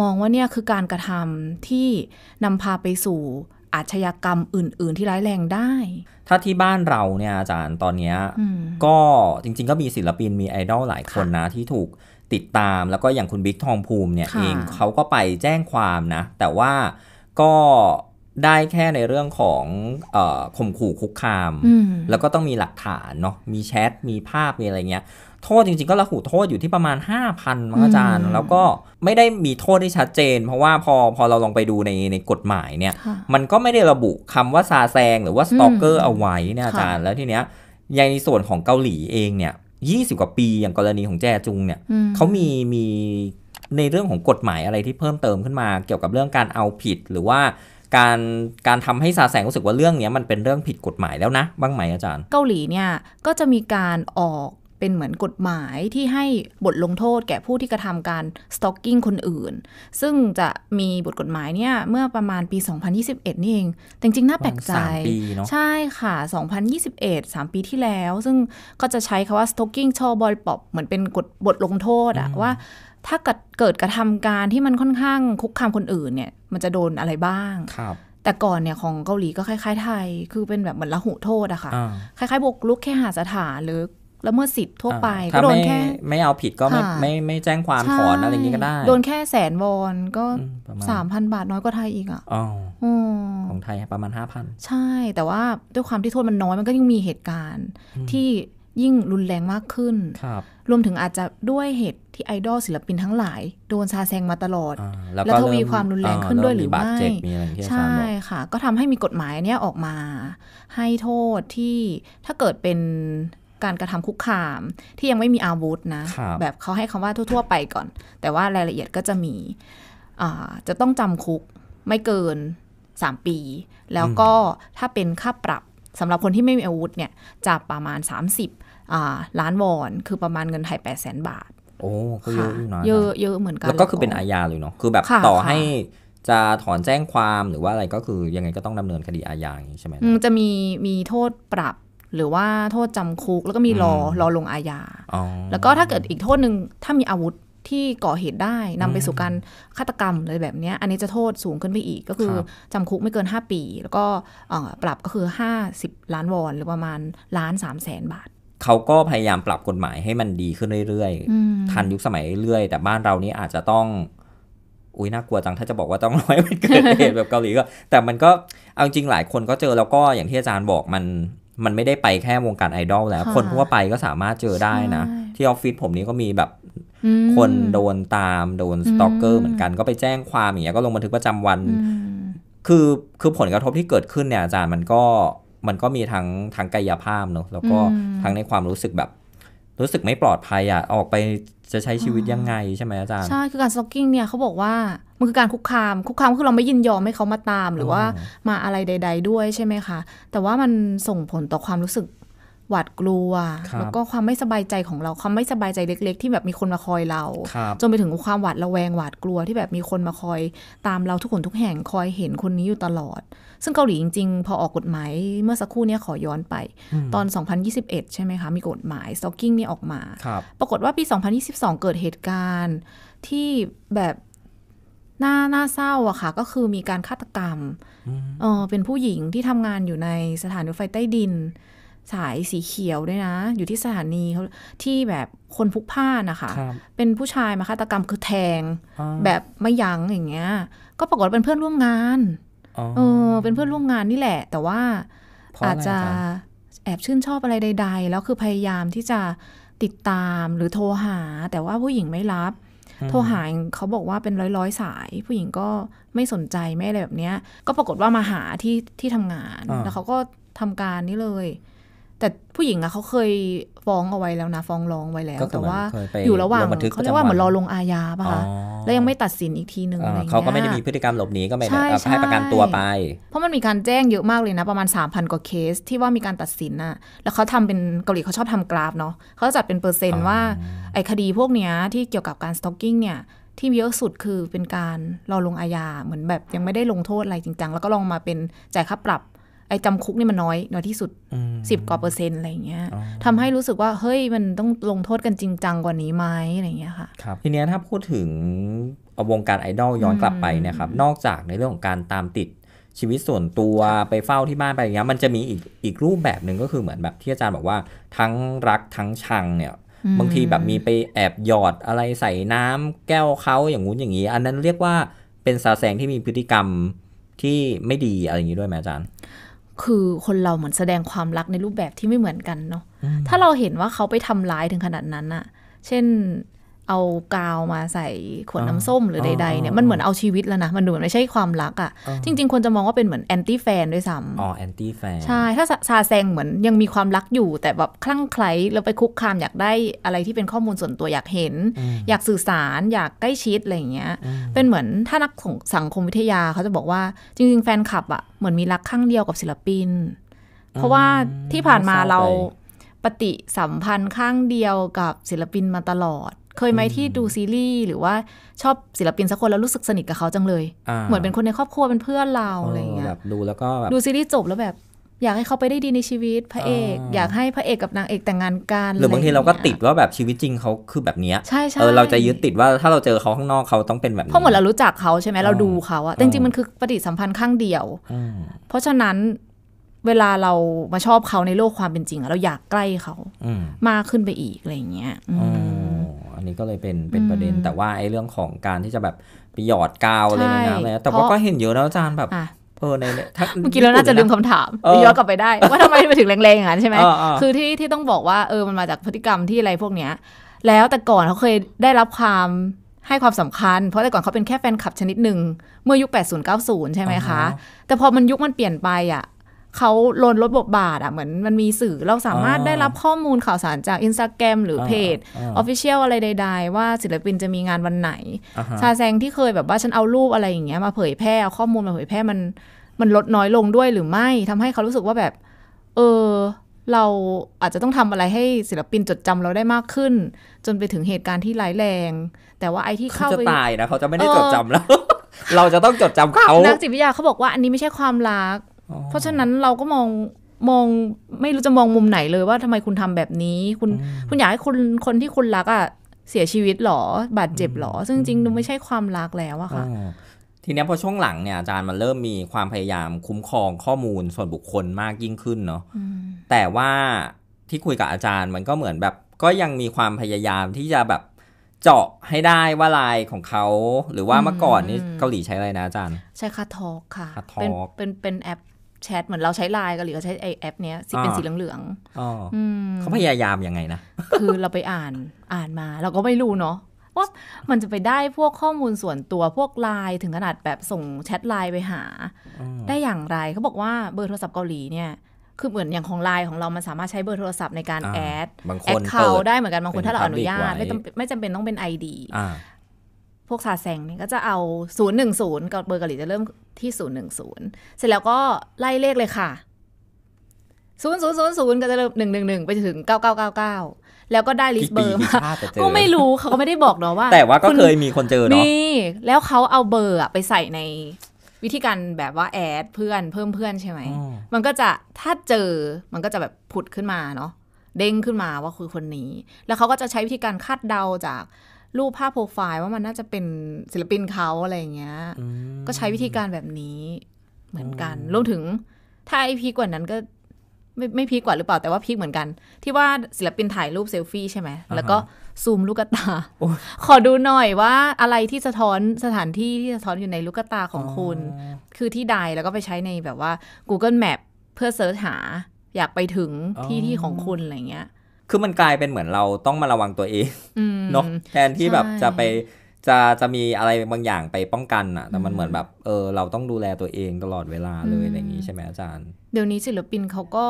Speaker 2: มองว่าเนี่ยคือการกระทำที่นำพาไปสู่ อาชญากรรมอื่นๆที่ร้ายแรงได้
Speaker 1: ถ้าที่บ้านเราเนี่ยอาจารย์ตอนนี้ก็จริง ๆ ก็มีศิลปินมีไอดอลหลายคนนะที่ถูกติดตามแล้วก็อย่างคุณบิ๊กทองภูมิเนี่ยเองเขาก็ไปแจ้งความนะ แต่ว่าก็ได้แค่ในเรื่องของอข่มขู่คุกคาม แล้วก็ต้องมีหลักฐานเนาะมีแชทมีภาพ มีอะไรเงี้ย โทษจริงๆ ก็ระหูโทษอยู่ที่ประมาณ 5,000มั้งอาจารย์ แล้วก็ไม่ได้มีโทษที่ชัดเจน เพราะว่าพอพอเราลองไปดูในในกฎหมายเนี่ยมันก็ไม่ได้ระบุคำว่าซาแซง หรือว่าสตอกเกอร์เอาไว้เนี่ยอาจารย์ แล้วทีเนี้ยยังในส่วนของเกาหลีเองเนี่ยยี่สิบกว่าปีอย่างกรณีของแจจุงเนี่ยเขามีมีในเรื่องของกฎหมายอะไรที่เพิ่มเติมขึ้นมาเกี่ยวกับเรื่องการเอาผิดหรือว่าการการทำให้ซาแสงรู้สึกว่าเรื่องนี้มันเป็นเรื่องผิดกฎหมายแล้วนะบ้างไหมอาจารย์
Speaker 2: เกาหลีเนี่ย ก็จะมีการออกเป็นเหมือนกฎหมายที่ให้บทลงโทษแก่ผู้ที่กระทำการสต็อกกิ้งคนอื่น ซึ่งจะมีบทกฎหมายเนี่ยเมื่อประมาณปี 2021 นี่เอง จริงๆ น่าแปลกใจ ใช่ค่ะ 2021 3 ปีที่แล้ว ซึ่งก็จะใช้คาว่าสต็อกกิ้งชอบอลปอบเหมือนเป็นกฎบทลงโทษอะว่าถ้าเกิดกระทำการที่มันค่อนข้างคุกคามคนอื่นเนี่ยมันจะโดนอะไรบ้างครับ แต่ก่อนเนี่ยของเกาหลีก็คล้ายๆไทย คือเป็นแบบเหมือนละหุโทษอะคะ่ะ คล้ายๆบกลุกแค่หาสถานหรือละเมิดสิทธิ์ทั่วไปก็โดนแค่
Speaker 1: ไม่เอาผิดก็ไม่ไม่ไม่แจ้งความถอนอะไรอย่างนี้ก็ได้ โดนแค
Speaker 2: ่แสนวอนก็สามพันบาทน้อยกว่าไทยอีกอ่ะข
Speaker 1: องไทยประมาณห้าพัน
Speaker 2: ใช่ แต่ว่าด้วยความที่โทษมันน้อยมันก็ยังมีเหตุการณ์ ที่ยิ่งรุนแรงมากขึ้นครับ รวมถึงอาจจะด้วยเหตุที่ไอดอลศิลปินทั้งหลาย โดนซาแซงมาตลอด แล้วทวีความรุนแรงขึ้นด้วยหรือไม่ใช่ค่ะ ก็ทำให้มีกฎหมายเนี้ยออกมา ให้โทษที่ถ้าเกิดเป็นการกระทำคุกคามที่ยังไม่มีอาวุธนะ แบบเขาให้คำว่าทั่ว ๆ ไปก่อน แต่ว่ารายละเอียดก็จะมีจะต้องจำคุกไม่เกิน 3 ปี แล้วก็ถ้าเป็นค่าปรับสำหรับคนที่ไม่มีอาวุธเนี่ยจะประมาณ 30 ล้านวอน คือประมาณเงินไทย8 0 0แสนบาท
Speaker 1: โอ้ก็เยอะนะเยอะเยอะเหมือนกันแล้วก็คือเป็นอาญาเลยเนาะคือแบบต่อให้จะถอนแจ้งความหรือว่าอะไรก็คือยังไงก็ต้องดำเนินคดีอาญาอย่างนี้ใช่ไหม
Speaker 2: จะมีมีโทษปรับหรือว่าโทษจำคุกแล้วก็มีรอรอลงอาญา แล้วก็ถ้าเกิดอีกโทษหนึ่งถ้ามีอาวุธที่ก่อเหตุได้ นำไปสู่การฆาตกรรมอะไรแบบนี้อันนี้จะโทษสูงขึ้นไปอีกก็คือจำคุกไม่เกิน 5 ปี แล้วก็ปรับก็คือ 50 ล้านวอน หรือประมาณล้านสามแสนบาท
Speaker 1: เขาก็พยายามปรับกฎหมายให้มันดีขึ้นเรื่อยๆ ทันยุคสมัยเรื่อย แต่บ้านเรานี้อาจจะต้อง อุ้ยน่ากลัวจังถ้าจะบอกว่าต้องร้อยปันเกิดเหตุแบบเกาหลีก็ แต่มันก็เอาจริงหลายคนก็เจอแล้วก็อย่างที่อาจารย์บอกมันมันไม่ได้ไปแค่วงการไอดอลแล้วคนทั่วไปก็สามารถเจอได้นะ ที่ออฟฟิศผมนี้ก็มีแบบคนโดนตามโดนสตอกเกอร์เหมือนกันก็ไปแจ้งความอย่างเงี้ยก็ลงบันทึกประจำวัน คือคือผลกระทบที่เกิดขึ้นเนี่ยอาจารย์มันก็มันก็มีทั้งทั้งกายภาพเนอะแล้วก็ทั้งในความรู้สึกแบบ รู้สึกไม่ปลอดภัยอะออกไปจะใช้ชีวิตยังไงใช่ไหมอาจารย์ใช่
Speaker 2: คือการสต็อกกิ้งเนี่ยเขาบอกว่ามันคือการคุกคาม คุกคามคือเราไม่ยินยอมให้เขามาตาม หรือว่ามาอะไรใด ๆ ด้วยใช่ไหมคะ แต่ว่ามันส่งผลต่อความรู้สึกหวาดกลัว แล้วก็ความไม่สบายใจของเรา ความไม่สบายใจเล็กๆ ที่แบบมีคนมาคอยเรา จนไปถึงความหวาดระแวงหวาดกลัว ที่แบบมีคนมาคอยตามเราทุกคนทุกแห่งคอยเห็นคนนี้อยู่ตลอด ซึ่งเกาหลีจริง ๆ พอออกกฎหมายเมื่อสักครู่นี้ขอย้อนไป ตอน 2021ใช่ไหมคะมีกฎหมาย stalking นี่ออกมา ปรากฏว่าปี 2022เกิดเหตุการณ์ที่แบบหน้าน่าเศร้าอะค่ะ ก็คือมีการฆาตกรรมเออเป็นผู้หญิงที่ทำงานอยู่ในสถานรถไฟใต้ดิน สายสีเขียวด้วยนะ อยู่ที่สถานีเขาที่แบบคนพุกผ้านะคะเป็นผู้ชายมาฆาตกรรมคือแทงแบบไม่ยั้งอย่างเงี้ย ก็ปรากฏเป็นเพื่อนร่วมงานเออเป็นเพื่อนร่วมงานนี่แหละแต่ว่าอาจจะแอบชื่นชอบอะไรใดๆแล้วคือพยายามที่จะติดตามหรือโทรหา แต่ว่าผู้หญิงไม่รับโทรหาเขาบอกว่าเป็นร้อยร้อยสาย ผู้หญิงก็ไม่สนใจไม่อะไรแบบเนี้ย ก็ปรากฏว่ามาหาที่ที่ทำงาน แล้วเขาก็ทำการนี้เลยแต่ผู้หญิงอะเขาเคยฟ้องเอาไว้แล้วนะฟ้องร้องไว้แล้ว แต่ว่าอยู่ระหว่างเขาเรียกว่าเหมือนรอลงอาญาป่ะคะแล้วยังไม่ตัดสินอีกทีหนึ่งอะไรเงี้ยเขาก็ไม่ได้มี
Speaker 1: พฤติกรรมหลบหนีก็ไม่ได้ให้ประกันตัวไป
Speaker 2: เพราะมันมีการแจ้งเยอะมากเลยนะ ประมาณ 3,000กว่าเคสที่ว่ามีการตัดสินอะแล้วเขาทำเป็นเกาหลีเขาชอบทำกราฟเนาะเขาจัดเป็นเปอร์เซ็นต์ว่าไอ้คดีพวกเนี้ยที่เกี่ยวกับการสต็อกกิ้งเนี่ยที่เยอะสุดคือเป็นการรอลงอาญาเหมือนแบบยังไม่ได้ลงโทษอะไรจริงจังแล้วก็ลองมาเป็นจ่ายค่าปรับไอ้จำคุกนี่มันน้อยน้อยที่สุดสิบกว่าเปอร์เซ็นต์อะไรเงี้ยทำให้รู้สึกว่า เฮ้ยมันต้องลงโทษกันจริงจังกว่านี้ไหมอะไรเงี้ยค่ะ
Speaker 1: ครับทีเนี้ยถ้าพูดถึงวงการไอดอลย้อนกลับไปนะครับ นอกจากในเรื่องของการตามติดชีวิตส่วนตัวไปเฝ้าที่บ้านไปอย่างเงี้ยมันจะมีอีกอีกรูปแบบหนึ่งก็คือเหมือนแบบที่อาจารย์บอกว่าทั้งรักทั้งชังเนี่ย บางทีแบบมีไปแอบหยอดอะไรใส่น้ำแก้วเขาอย่างงู้นอย่างนี้ อันนั้นเรียกว่าเป็นซาแซงที่มีพฤติกรรมที่ไม่ดีอะไรอย่างนี้ด้วยไหมอาจารย์
Speaker 2: คือคนเราเหมือนแสดงความรักในรูปแบบที่ไม่เหมือนกันเนาะ ถ้าเราเห็นว่าเขาไปทำร้ายถึงขนาดนั้นอะเช่นเอากาวมาใส่ขวดน้ำส้มหรือใด ๆ เนี่ย มันเหมือนเอาชีวิตแล้วนะ มันดูเหมือนไม่ใช่ความรักอะ่ะ จริง ๆควรจะมองว่าเป็นเหมือนแอนตี้แฟน ด้วยซ้ำอ๋อ
Speaker 1: แอนตี้แฟนใช่
Speaker 2: ถ้าซาแซงเหมือนยังมีความรักอยู่ แต่แบบคลั่งไคล้แล้วไปคุกคามอยากได้อะไรที่เป็นข้อมูลส่วนตัวอยากเห็น อยากสื่อสารอยากใกล้ชิดอะไรอย่างเงี้ยเป็นเหมือนถ้านักสังคมวิทยาเขาจะบอกว่าจริงๆแฟนคลับอะ่ะเหมือนมีรักข้างเดียวกับศิลปิน เพราะว่าที่ผ่านมาเราปฏิสัมพันธ์ข้างเดียวกับศิลปินมาตลอดเคยไหมที่ดูซีรีส์หรือว่าชอบศิลปินสักคนแล้วรู้สึกสนิทกับเขาจังเลย เหมือนเป็นคนในครอบครัวเป็นเพื่อนเราอะไรเงี้
Speaker 1: ยแบบดูแล้วก็ดูซีร
Speaker 2: ีส์จบแล้วแบบ อยากให้เขาไปได้ดีในชีวิต พระเอก อยากให้พระเอกกับนางเอกแต่งงานกัน หรือบางทีเร
Speaker 1: าก็ติดว่าแบบชีวิตจริงเขาคือแบบนี้ใช่ใช่เออเราจะยึดติดว่าถ้าเราเจอเขาข้างนอกเขาต้องเป็นแบบนี้เพราะเหมือน
Speaker 2: เรารู้จักเขาใช่ไหมเราดูเขาอะแต่จริงมันคือปฏิสัมพันธ์ข้างเดียวเพราะฉะนั้นเวลาเรามาชอบเขาในโลกความเป็นจริงเราอยากใกล้เขามากขึ้นไปอีกอะไร
Speaker 1: เงี้ยันนี้ก็เลยเป็นเป็นประเด็นแต่ว่าไอ้เรื่องของการที่จะแบบไปหยอดกาวอะไรในน้ำะแต่ว่าก็เห็นเยอะแล้วอาจารย์แบบเออในเมื่อกี้เราน่าจะลืมค
Speaker 2: ำถามย้อนกลับไปได้ว่าทำไมมาถึงแรงๆอย่างนั้นใช่ไหมคือที่ที่ต้องบอกว่าเออมันมาจากพฤติกรรมที่อะไรพวกเนี้ยแล้วแต่ก่อนเขาเคยได้รับความให้ความสำคัญเพราะแต่ก่อนเขาเป็นแค่แฟนคลับชนิดหนึ่งเมื่อยุค80 90 ใช่ไหมคะแต่พอมันยุคมันเปลี่ยนไปอ่ะเขาลนลดบทบาทอ่ะเหมือนมันมีสื่อเราสามารถได้รับข้อมูลข่าวสารจากอินสตาแกรมหรือเพจออฟฟิเชียลอะไรใด ๆ ว่าศิลปินจะมีงานวันไหนซาแซงที่เคยแบบว่าฉันเอารูปอะไรอย่างเงี้ยมาเผยแพร่เอาข้อมูลมาเผยแพร่มันมันลดน้อยลงด้วยหรือไม่ทำให้เขารู้สึกว่าแบบ เออ เราอาจจะต้องทำอะไรให้ศิลปินจดจำเราได้มากขึ้น จนไปถึงเหตุการณ์ที่ร้ายแรง แต่ว่าไอ้ที่เข้าไปตายนะเขาจะไม่ได้จดจำแล้ว
Speaker 1: เราจะต้องจดจำเขานักจิต
Speaker 2: วิทยาเขาบอกว่าอันนี้ไม่ใช่ความรักเพราะฉะนั้นเราก็มองมองไม่รู้จะมองมุมไหนเลยว่าทำไมคุณทำแบบนี้คุณคุณอยากให้คนคนที่คุณรักอ่ะเสียชีวิตหรอบาดเจ็บหรอ ซึ่งจริงดูไม่ใช่ความรักแล้วอะค่ะ
Speaker 1: ทีนี้พอช่วงหลังเนี่ยอาจารย์มันเริ่มมีความพยายามคุ้มครองข้อมูลส่วนบุคคลมากยิ่งขึ้นเนาะแต่ว่าที่คุยกับอาจารย์มันก็เหมือนแบบก็ยังมีความพยายามที่จะแบบเจาะให้ได้ว่าลายของเขา หรือว่าเมื่อก่อนนี่เกาหลีใช้อะไรนะอาจารย์
Speaker 2: ใช้คาทอกค่ะ เปอนเป็นเป็นแอปแชทเหมือนเราใช้ไลน์กันหรือเราใช้ไอแอปเนี้ยสีเป็นสีเหลือง
Speaker 1: ๆเขาพยายามยังไงนะ
Speaker 2: คือเราไปอ่านอ่านมาเราก็ไม่รู้เนาะว่ามันจะไปได้พวกข้อมูลส่วนตัวพวกไลน์ถึงขนาดแบบส่งแชทไลน์ไปหา ได้อย่างไรเขาบอกว่าเบอร์โทรศัพท์เกาหลีเนี่ยคือเหมือนอย่างของไลน์ของเรามันสามารถใช้เบอร์โทรศัพท์ในการแอดแอดเขาได้เหมือนกันบางคนถ้าเราอนุญาตไม่จำเป็นต้องเป็น ID พวกซาแซงเนี่ยก็จะเอา 010กับเบอร์เกาหลีจะเริ่มที่ 010 เสร็จแล้วก็ไล่เลขเลยค่ะ0000ก็จะเริ่ม111ไปถึง9999แล้วก็ได้ลิสต์เบอร์มาก็ไม่รู้เขาก็ไม่ได้บอกเนาะว่า แต่ว่าก็เคยมี
Speaker 1: คนเจอเนาะนี
Speaker 2: ่แล้วเขาเอาเบอร์ไปใส่ในวิธีการแบบว่าแอดเพื่อนเพิ่มเพื่อนใช่ไหม มันก็จะถ้าเจอมันก็จะแบบผุดขึ้นมาเนาะเด้งขึ้นมาว่าคือคนนี้ แล้วเขาก็จะใช้วิธีการคาดเดาจากรูปภาพโปรไฟล์ว่ามันน่าจะเป็นศิลปินเขาอะไรเงี้ย ก็ใช้วิธีการแบบนี้เหมือนกัน รวมถึงถ้าไอพีกว่านั้นก็ไม่ไม่พีกว่าหรือเปล่าแต่ว่าพีกเหมือนกัน ที่ว่าศิลปินถ่ายรูปเซลฟี่ใช่ไหมแล้วก็ซูมลูกตา ขอดูหน่อยว่าอะไรที่สะท้อนสถานที่ที่สะท้อนอยู่ในลูกตาของคุณ คือที่ใดแล้วก็ไปใช้ในแบบว่า Google Map เพื่อเสิร์ชหาอยากไปถึงที่ที่ของคุณอะไรเงี้ย
Speaker 1: คือมันกลายเป็นเหมือนเราต้องมาระวังตัวเองเนาะแทนที่แบบจะไปจะจะมีอะไรบางอย่างไปป้องกันอะแต่มันเหมือนแบบเออเราต้องดูแลตัวเองตลอดเวลาเลยอย่างนี้ใช่ไหมอาจารย์
Speaker 2: เดี๋ยวนี้ศิลปินเขาก็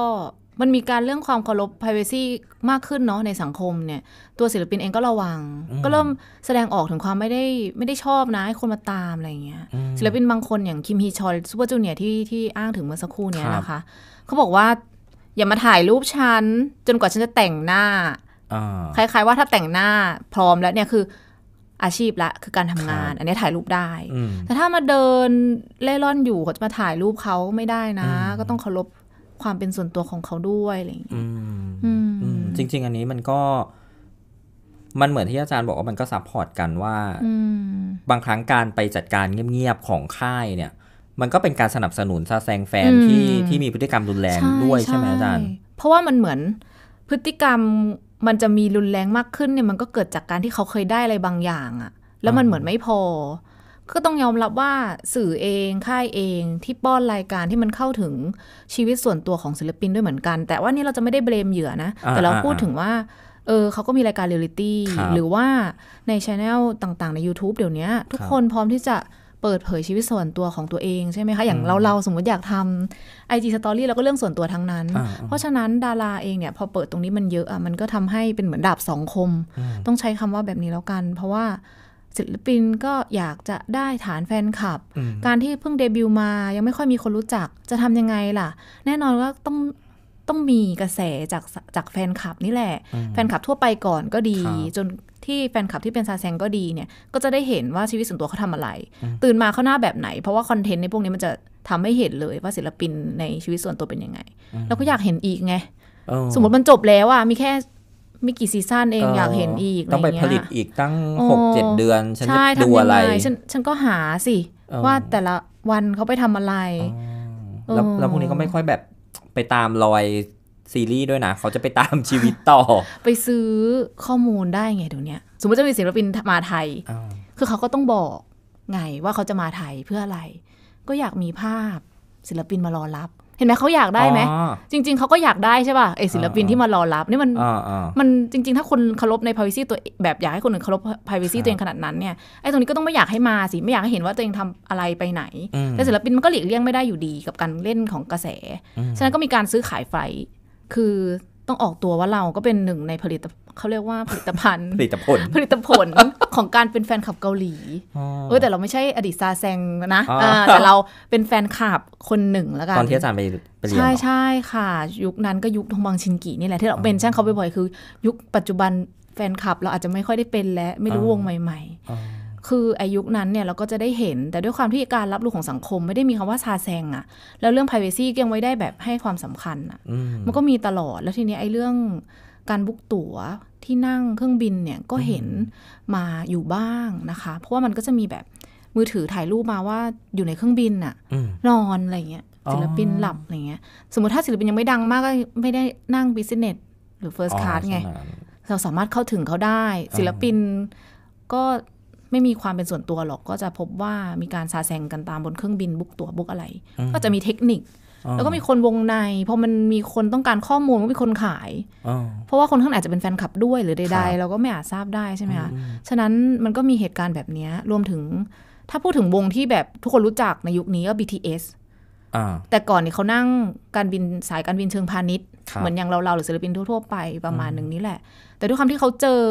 Speaker 2: มันมีการเรื่องความเคารพ p r i เวซีมากขึ้นเนาะในสังคมเนี่ยตัวศิลปินเองก็ระวัง ก็เริ่มแสดงออกถึงความไม่ได้ไม่ได้ชอบนะให้คนมาตามอะไรเงี้ยศิลปินบางคนอย่างคิมฮีชอลซูเปอร์จูเนียที่ที่อ้างถึงเมื่อสักครู่เนี่ยนะคะเขาบอกว่าอย่ามาถ่ายรูปฉันจนกว่าฉันจะแต่งหน้าคล้ายๆ ว่าถ้าแต่งหน้าพร้อมแล้วเนี่ยคืออาชีพละ คือการทำงาน อันนี้ถ่ายรูปได้ แต่ถ้ามาเดินเล่ร่อนอยู่เขาจะมาถ่ายรูปเขาไม่ได้นะ ก็ต้องเคารพความเป็นส่วนตัวของเขาด้วยอะไร
Speaker 1: อย่างเงี้ยจริง ๆ อันนี้มันก็ มันเหมือนที่อาจารย์บอกว่ามันก็ซัพพอร์ตกันว่าบางครั้งการไปจัดการเงียบๆของค่ายเนี่ยมันก็เป็นการสนับสนุนซาแซงแฟนที่ที่มีพฤติกรรมรุนแรงด้วยใช่ไหมอาจารย์
Speaker 2: เพราะว่ามันเหมือนพฤติกรรมมันจะมีรุนแรงมากขึ้นเนี่ยมันก็เกิดจากการที่เขาเคยได้อะไรบางอย่างอะแล้วมันเหมือนไม่พอก็ต้องยอมรับว่าสื่อเองค่ายเองที่ป้อนรายการที่มันเข้าถึงชีวิตส่วนตัวของศิลปินด้วยเหมือนกัน แต่ว่านี่เราจะไม่ได้เบรมเหยื่อนะแต่เราพูดถึงว่าเออเขาก็มีรายการเรียลิตี้หรือว่าในช anel ต่างๆใน YouTube เดี๋ยวนี้ทุกคนพร้อมที่จะเปิดเผยชีวิตส่วนตัวของตัวเอง ใช่ไหมคะอย่างเราเราสมมติอยากทำไอจีสตอรี่เราก็เรื่องส่วนตัวทั้งนั้น เพราะฉะนั้นดาราเองเนี่ยพอเปิดตรงนี้มันเยอะอ่ะมันก็ทำให้เป็นเหมือนดาบสองคม ต้องใช้คำว่าแบบนี้แล้วกัน เพราะว่าศิลปินก็อยากจะได้ฐานแฟนคลับ การที่เพิ่งเดบิวต์มา ยังไม่ค่อยมีคนรู้จักจะทำยังไงล่ะ แน่นอนว่าต้องต้องมีกระแสจากจากแฟนคลับนี่แหละ แฟนคลับทั่วไปก่อนก็ดี จนที่แฟนคลับที่เป็นซาแซงก็ดีเนี่ยก็จะได้เห็นว่าชีวิตส่วนตัวเขาทำอะไร ตื่นมาเขาหน้าแบบไหน เพราะว่าคอนเทนต์ในพวกนี้มันจะทำให้เห็นเลยว่าศิลปินในชีวิตส่วนตัวเป็นยังไง แล้วก็อยากเห็นอีกไงสมมติมันจบแล้วอะมีแค่มีกี่ซีซั่นเองอยากเห็นอีกต้องไปผลิต
Speaker 1: อีกตั้งหกเจ็ดเดือนฉันจะดูอะไรฉัน
Speaker 2: ฉันก็หาสิว่าแต่ละวันเขาไปทำอะไรแล้วแล้วพวกนี้ก็ไม่ค
Speaker 1: ่อยแบบไปตามรอยซีรีส์ด้วยนะ เขาจะไปตามชีวิตต่อ
Speaker 2: ไปซื้อข้อมูลได้ไงเดี๋ยวนี้ สมมติจะมีศิลปินมาไทย คือเขาก็ต้องบอกไงว่าเขาจะมาไทยเพื่ออะไร ก็อยากมีภาพศิลปินมารอรับห็นไหมเขาอยากได้ไหมจริงๆเขาก็อยากได้ใช่ป่ะไอศิลปินที่มารอรับนี่มันมันจริง ๆถ้าคนเคารพใน p r i v a c y ตัวแบบอยากให้คนอื่นเคารพ p r i v a c y ตัวเองขนาดนั้นเนี่ยไอตรงนี้ก็ต้องไม่อยากให้มาสิไม่อยากให้เห็นว่าตัวเองทำอะไรไปไหนแต่ศิลปินมันก็หลีกเลี่ยงไม่ได้อยู่ดีกับการเล่นของกระแสฉะนั้นก็มีการซื้อขายไฟคือต้องออกตัวว่าเราก็เป็นหนึ่งในผลิตเขาเรียกว่าผลิตภัณฑ์ผลิตผลผลิตผลของการเป็นแฟนคลับเกาหลี เออแต่เราไม่ใช่อดีตซาแซงนะแต่เราเป็นแฟนคลับคนหนึ่งแล้วกันตอนที่อาจารย์
Speaker 1: ไปเรียนใช่ใช
Speaker 2: ่ค่ะ ยุคนั้นก็ยุคทงบังชินกีนี่แหละที่เราเป็นช่างเขาบ่อยๆคือ ยุคปัจจุบันแฟนคลับเราอาจจะไม่ค่อยได้เป็นและไม่รู้วงใหม่ ๆคืออายุนั้นเนี่ยเราก็จะได้เห็นแต่ด้วยความที่การรับรู้ของสังคม ไม่ได้มีคำว่าชาแซงอะแล้วเรื่อง p r i เวซียังไว้ได้แบบให้ความสำคัญอะมันก็มีตลอด แล้วทีนี้ไอ้เรื่องการบุกตั๋วที่นั่งเครื่องบินเนี่ยก็เห็นมาอยู่บ้างนะคะ เพราะว่ามันก็จะมีแบบมือถือถ่ายรูปมาว่าอยู่ในเครื่องบินอะนอนอะไรเงี้ยศิลปินหลับอะไรเงี้ยสมมติถ้าศิลปินยังไม่ดังมากก็ไม่ได้นั่งบิสเนสหรือเฟิร์สคลาสไงเราสามารถเข้าถึงเขาได้ ศิลปินก็ไม่มีความเป็นส่วนตัวหรอกก็จะพบว่ามีการซาแซงกันตามบนเครื่องบินบุกตั๋วบุกอะไร ก็จะมีเทคนิค แล้วก็มีคนวงใน เพราะมันมีคนต้องการข้อมูลก็มีคนขายเพราะว่าคนข้างในอาจจะเป็นแฟนคลับด้วยหรือใดๆเราก็ไม่อาจทราบได้ใช่ไหมคะฉะนั้นมันก็มีเหตุการณ์แบบนี้รวมถึง ถ้าพูดถึงวงที่แบบทุกคนรู้จักในยุคนี้ก็ BTS แต่ก่อนเนี่ยเขานั่งการบินสายการบินเชิงพาณิชย์เหมือนอย่างเราเราหรือศิลปินทั่วๆไปประมาณหนึ่งนี้แหละ แต่ด้วยความที่เขาเจอ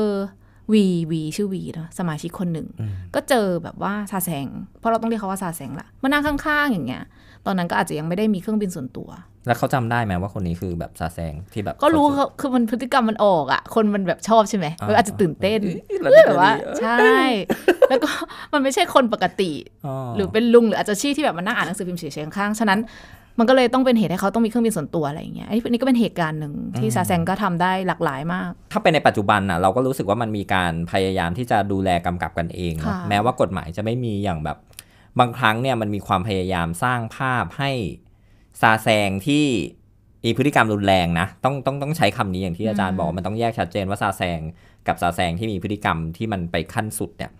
Speaker 2: วี วี ชื่อวีเนาะสมาชิกคนหนึ่งก็เจอแบบว่าซาแสงเพราะเราต้องเรียกเขาว่าซาแสงละมานั่งข้างๆอย่างเงี้ยตอนนั้นก็อาจจะยังไม่ได้มีเครื่องบินส่วนตัว
Speaker 1: แล้วเขาจำได้ไหมว่าคนนี้คือแบบซาแสงที่แบบก็
Speaker 2: รู้คือมันพฤติกรรมมันออกอ่ะคนมันแบบชอบใช่ไหมมันอาจจะตื่นเต้นเรื่อแบบว่าใช่ แล้วก็มันไม่ใช่คนปกติหรือเป็นลุงหรืออาจจะชี้ที่แบบมานนั่งอ่านหนังสือพิมพ์เฉยๆข้างๆฉะนั้นมันก็เลยต้องเป็นเหตุให้เขาต้องมีเครื่องบินส่วนตัว อะไรอย่างเงี้ยอันนี้ก็เป็นเหตุการณ์หนึ่งที่ซาแซงก็ทำได้หลากหลายมาก
Speaker 1: ถ้าเป็นในปัจจุบันน่ะเราก็รู้สึกว่ามันมีการพยายามที่จะดูแลกำกับกันเอง แม้ว่ากฎหมายจะไม่มีอย่างแบบ บางครั้งเนี่ยมันมีความพยายามสร้างภาพให้ซาแซงที่มีพฤติกรรมรุนแรงนะ ต้องต้องต้องใช้คำนี้อย่างที่อาจารย์บอกมันต้องแยกชัดเจนว่าซาแซงกับซาแซงที่มีพฤติกรรมที่มันไปขั้นสุดเนี่ย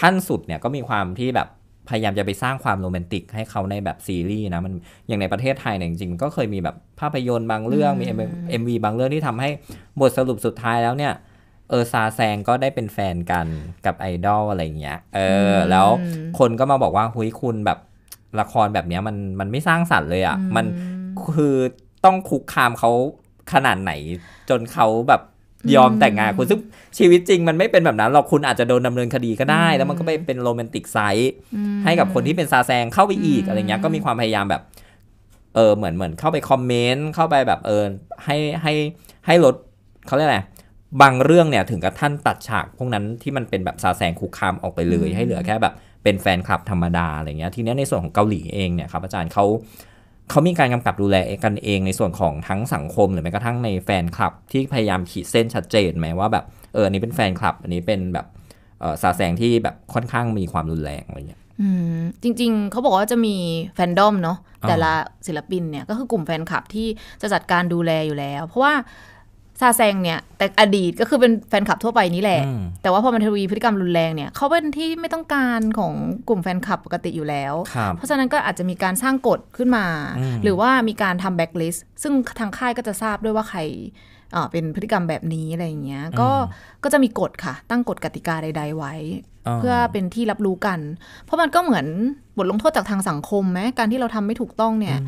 Speaker 1: ขั้นสุดเนี่ยก็มีความที่แบบพยายามจะไปสร้างความโรแมนติกให้เขาในแบบซีรีส์นะ มันอย่างในประเทศไทยเนี่ยจริงๆมันก็เคยมีแบบภาพยนตร์บางเรื่อง มีเอ็มวีบางเรื่องที่ทำให้บทสรุปสุดท้ายแล้วเนี่ย เออซาแซงก็ได้เป็นแฟนกันกับไอดอลอะไรเงี้ยเออแล้วคนก็มาบอกว่าหุยคุณแบบละครแบบเนี้ยมันมันไม่สร้างสรรค์เลยอะ่ะมันคือต้องคุกคามเขาขนาดไหนจนเขาแบบยอมแต่งงานคุณซึ่ง ชีวิตจริง มันไม่เป็นแบบนั้นหรอกคุณอาจจะโดนดำเนินคดีก็ได้แล้วมันก็ไปเป็นโรแมนติกไซส์ให้กับคนที่เป็นซาแซงเข้าไปอีก อะไรเงี้ยก็มีความพยายามแบบเออเหมือนเหมือนเข้าไปคอมเมนต์เข้าไปแบบเออให้ให้ให้ลดเขาเรียกไรบางเรื่องเนี่ยถึงกับท่านตัดฉาก พวกนั้นที่มันเป็นแบบซาแซงคุกคามออกไปเลย ให้เหลือแค่แบบเป็นแฟนคลับธรรมดาอะไรเงี้ยทีนี้ในส่วนของเกาหลีเองเนี่ยครับอาจารย์เขาเขามีการกำกับดูแลกันเองในส่วนของทั้งสังคมหรือแม้กระทั่งในแฟนคลับที่พยายามขีดเส้นชัดเจนไหมว่าแบบเอออันนี้เป็นแฟนคลับอันนี้เป็นแบบสาแสงที่แบบค่อนข้างมีความรุนแรงอะไรเงี้ย
Speaker 2: จริงๆเขาบอกว่าจะมีแฟนดอมเนาะแต่ละศิลปินเนี่ยก็คือกลุ่มแฟนคลับที่จะจัดการดูแลอยู่แล้ว เพราะว่าซาแซงเนี่ย แต่อดีตก็คือเป็นแฟนคลับทั่วไปนี่แหละ แต่ว่าพอมันทวีพฤติกรรมรุนแรงเนี่ยเขาเป็นที่ไม่ต้องการของกลุ่มแฟนคลับปกติอยู่แล้ว เพราะฉะนั้นก็อาจจะมีการสร้างกฎขึ้นมา หรือว่ามีการทำแบ็กลิสต์ซึ่งทางค่ายก็จะทราบด้วยว่าใครเป็นพฤติกรรมแบบนี้อะไรอย่างเงี้ยก็ก็จะมีกฎค่ะ ตั้งกฎกติกาใดๆไว้ เพื่อเป็นที่รับรู้กัน เพราะมันก็เหมือนบทลงโทษจากทางสังคมไหมการที่เราทำไม่ถูกต้องเนี่ย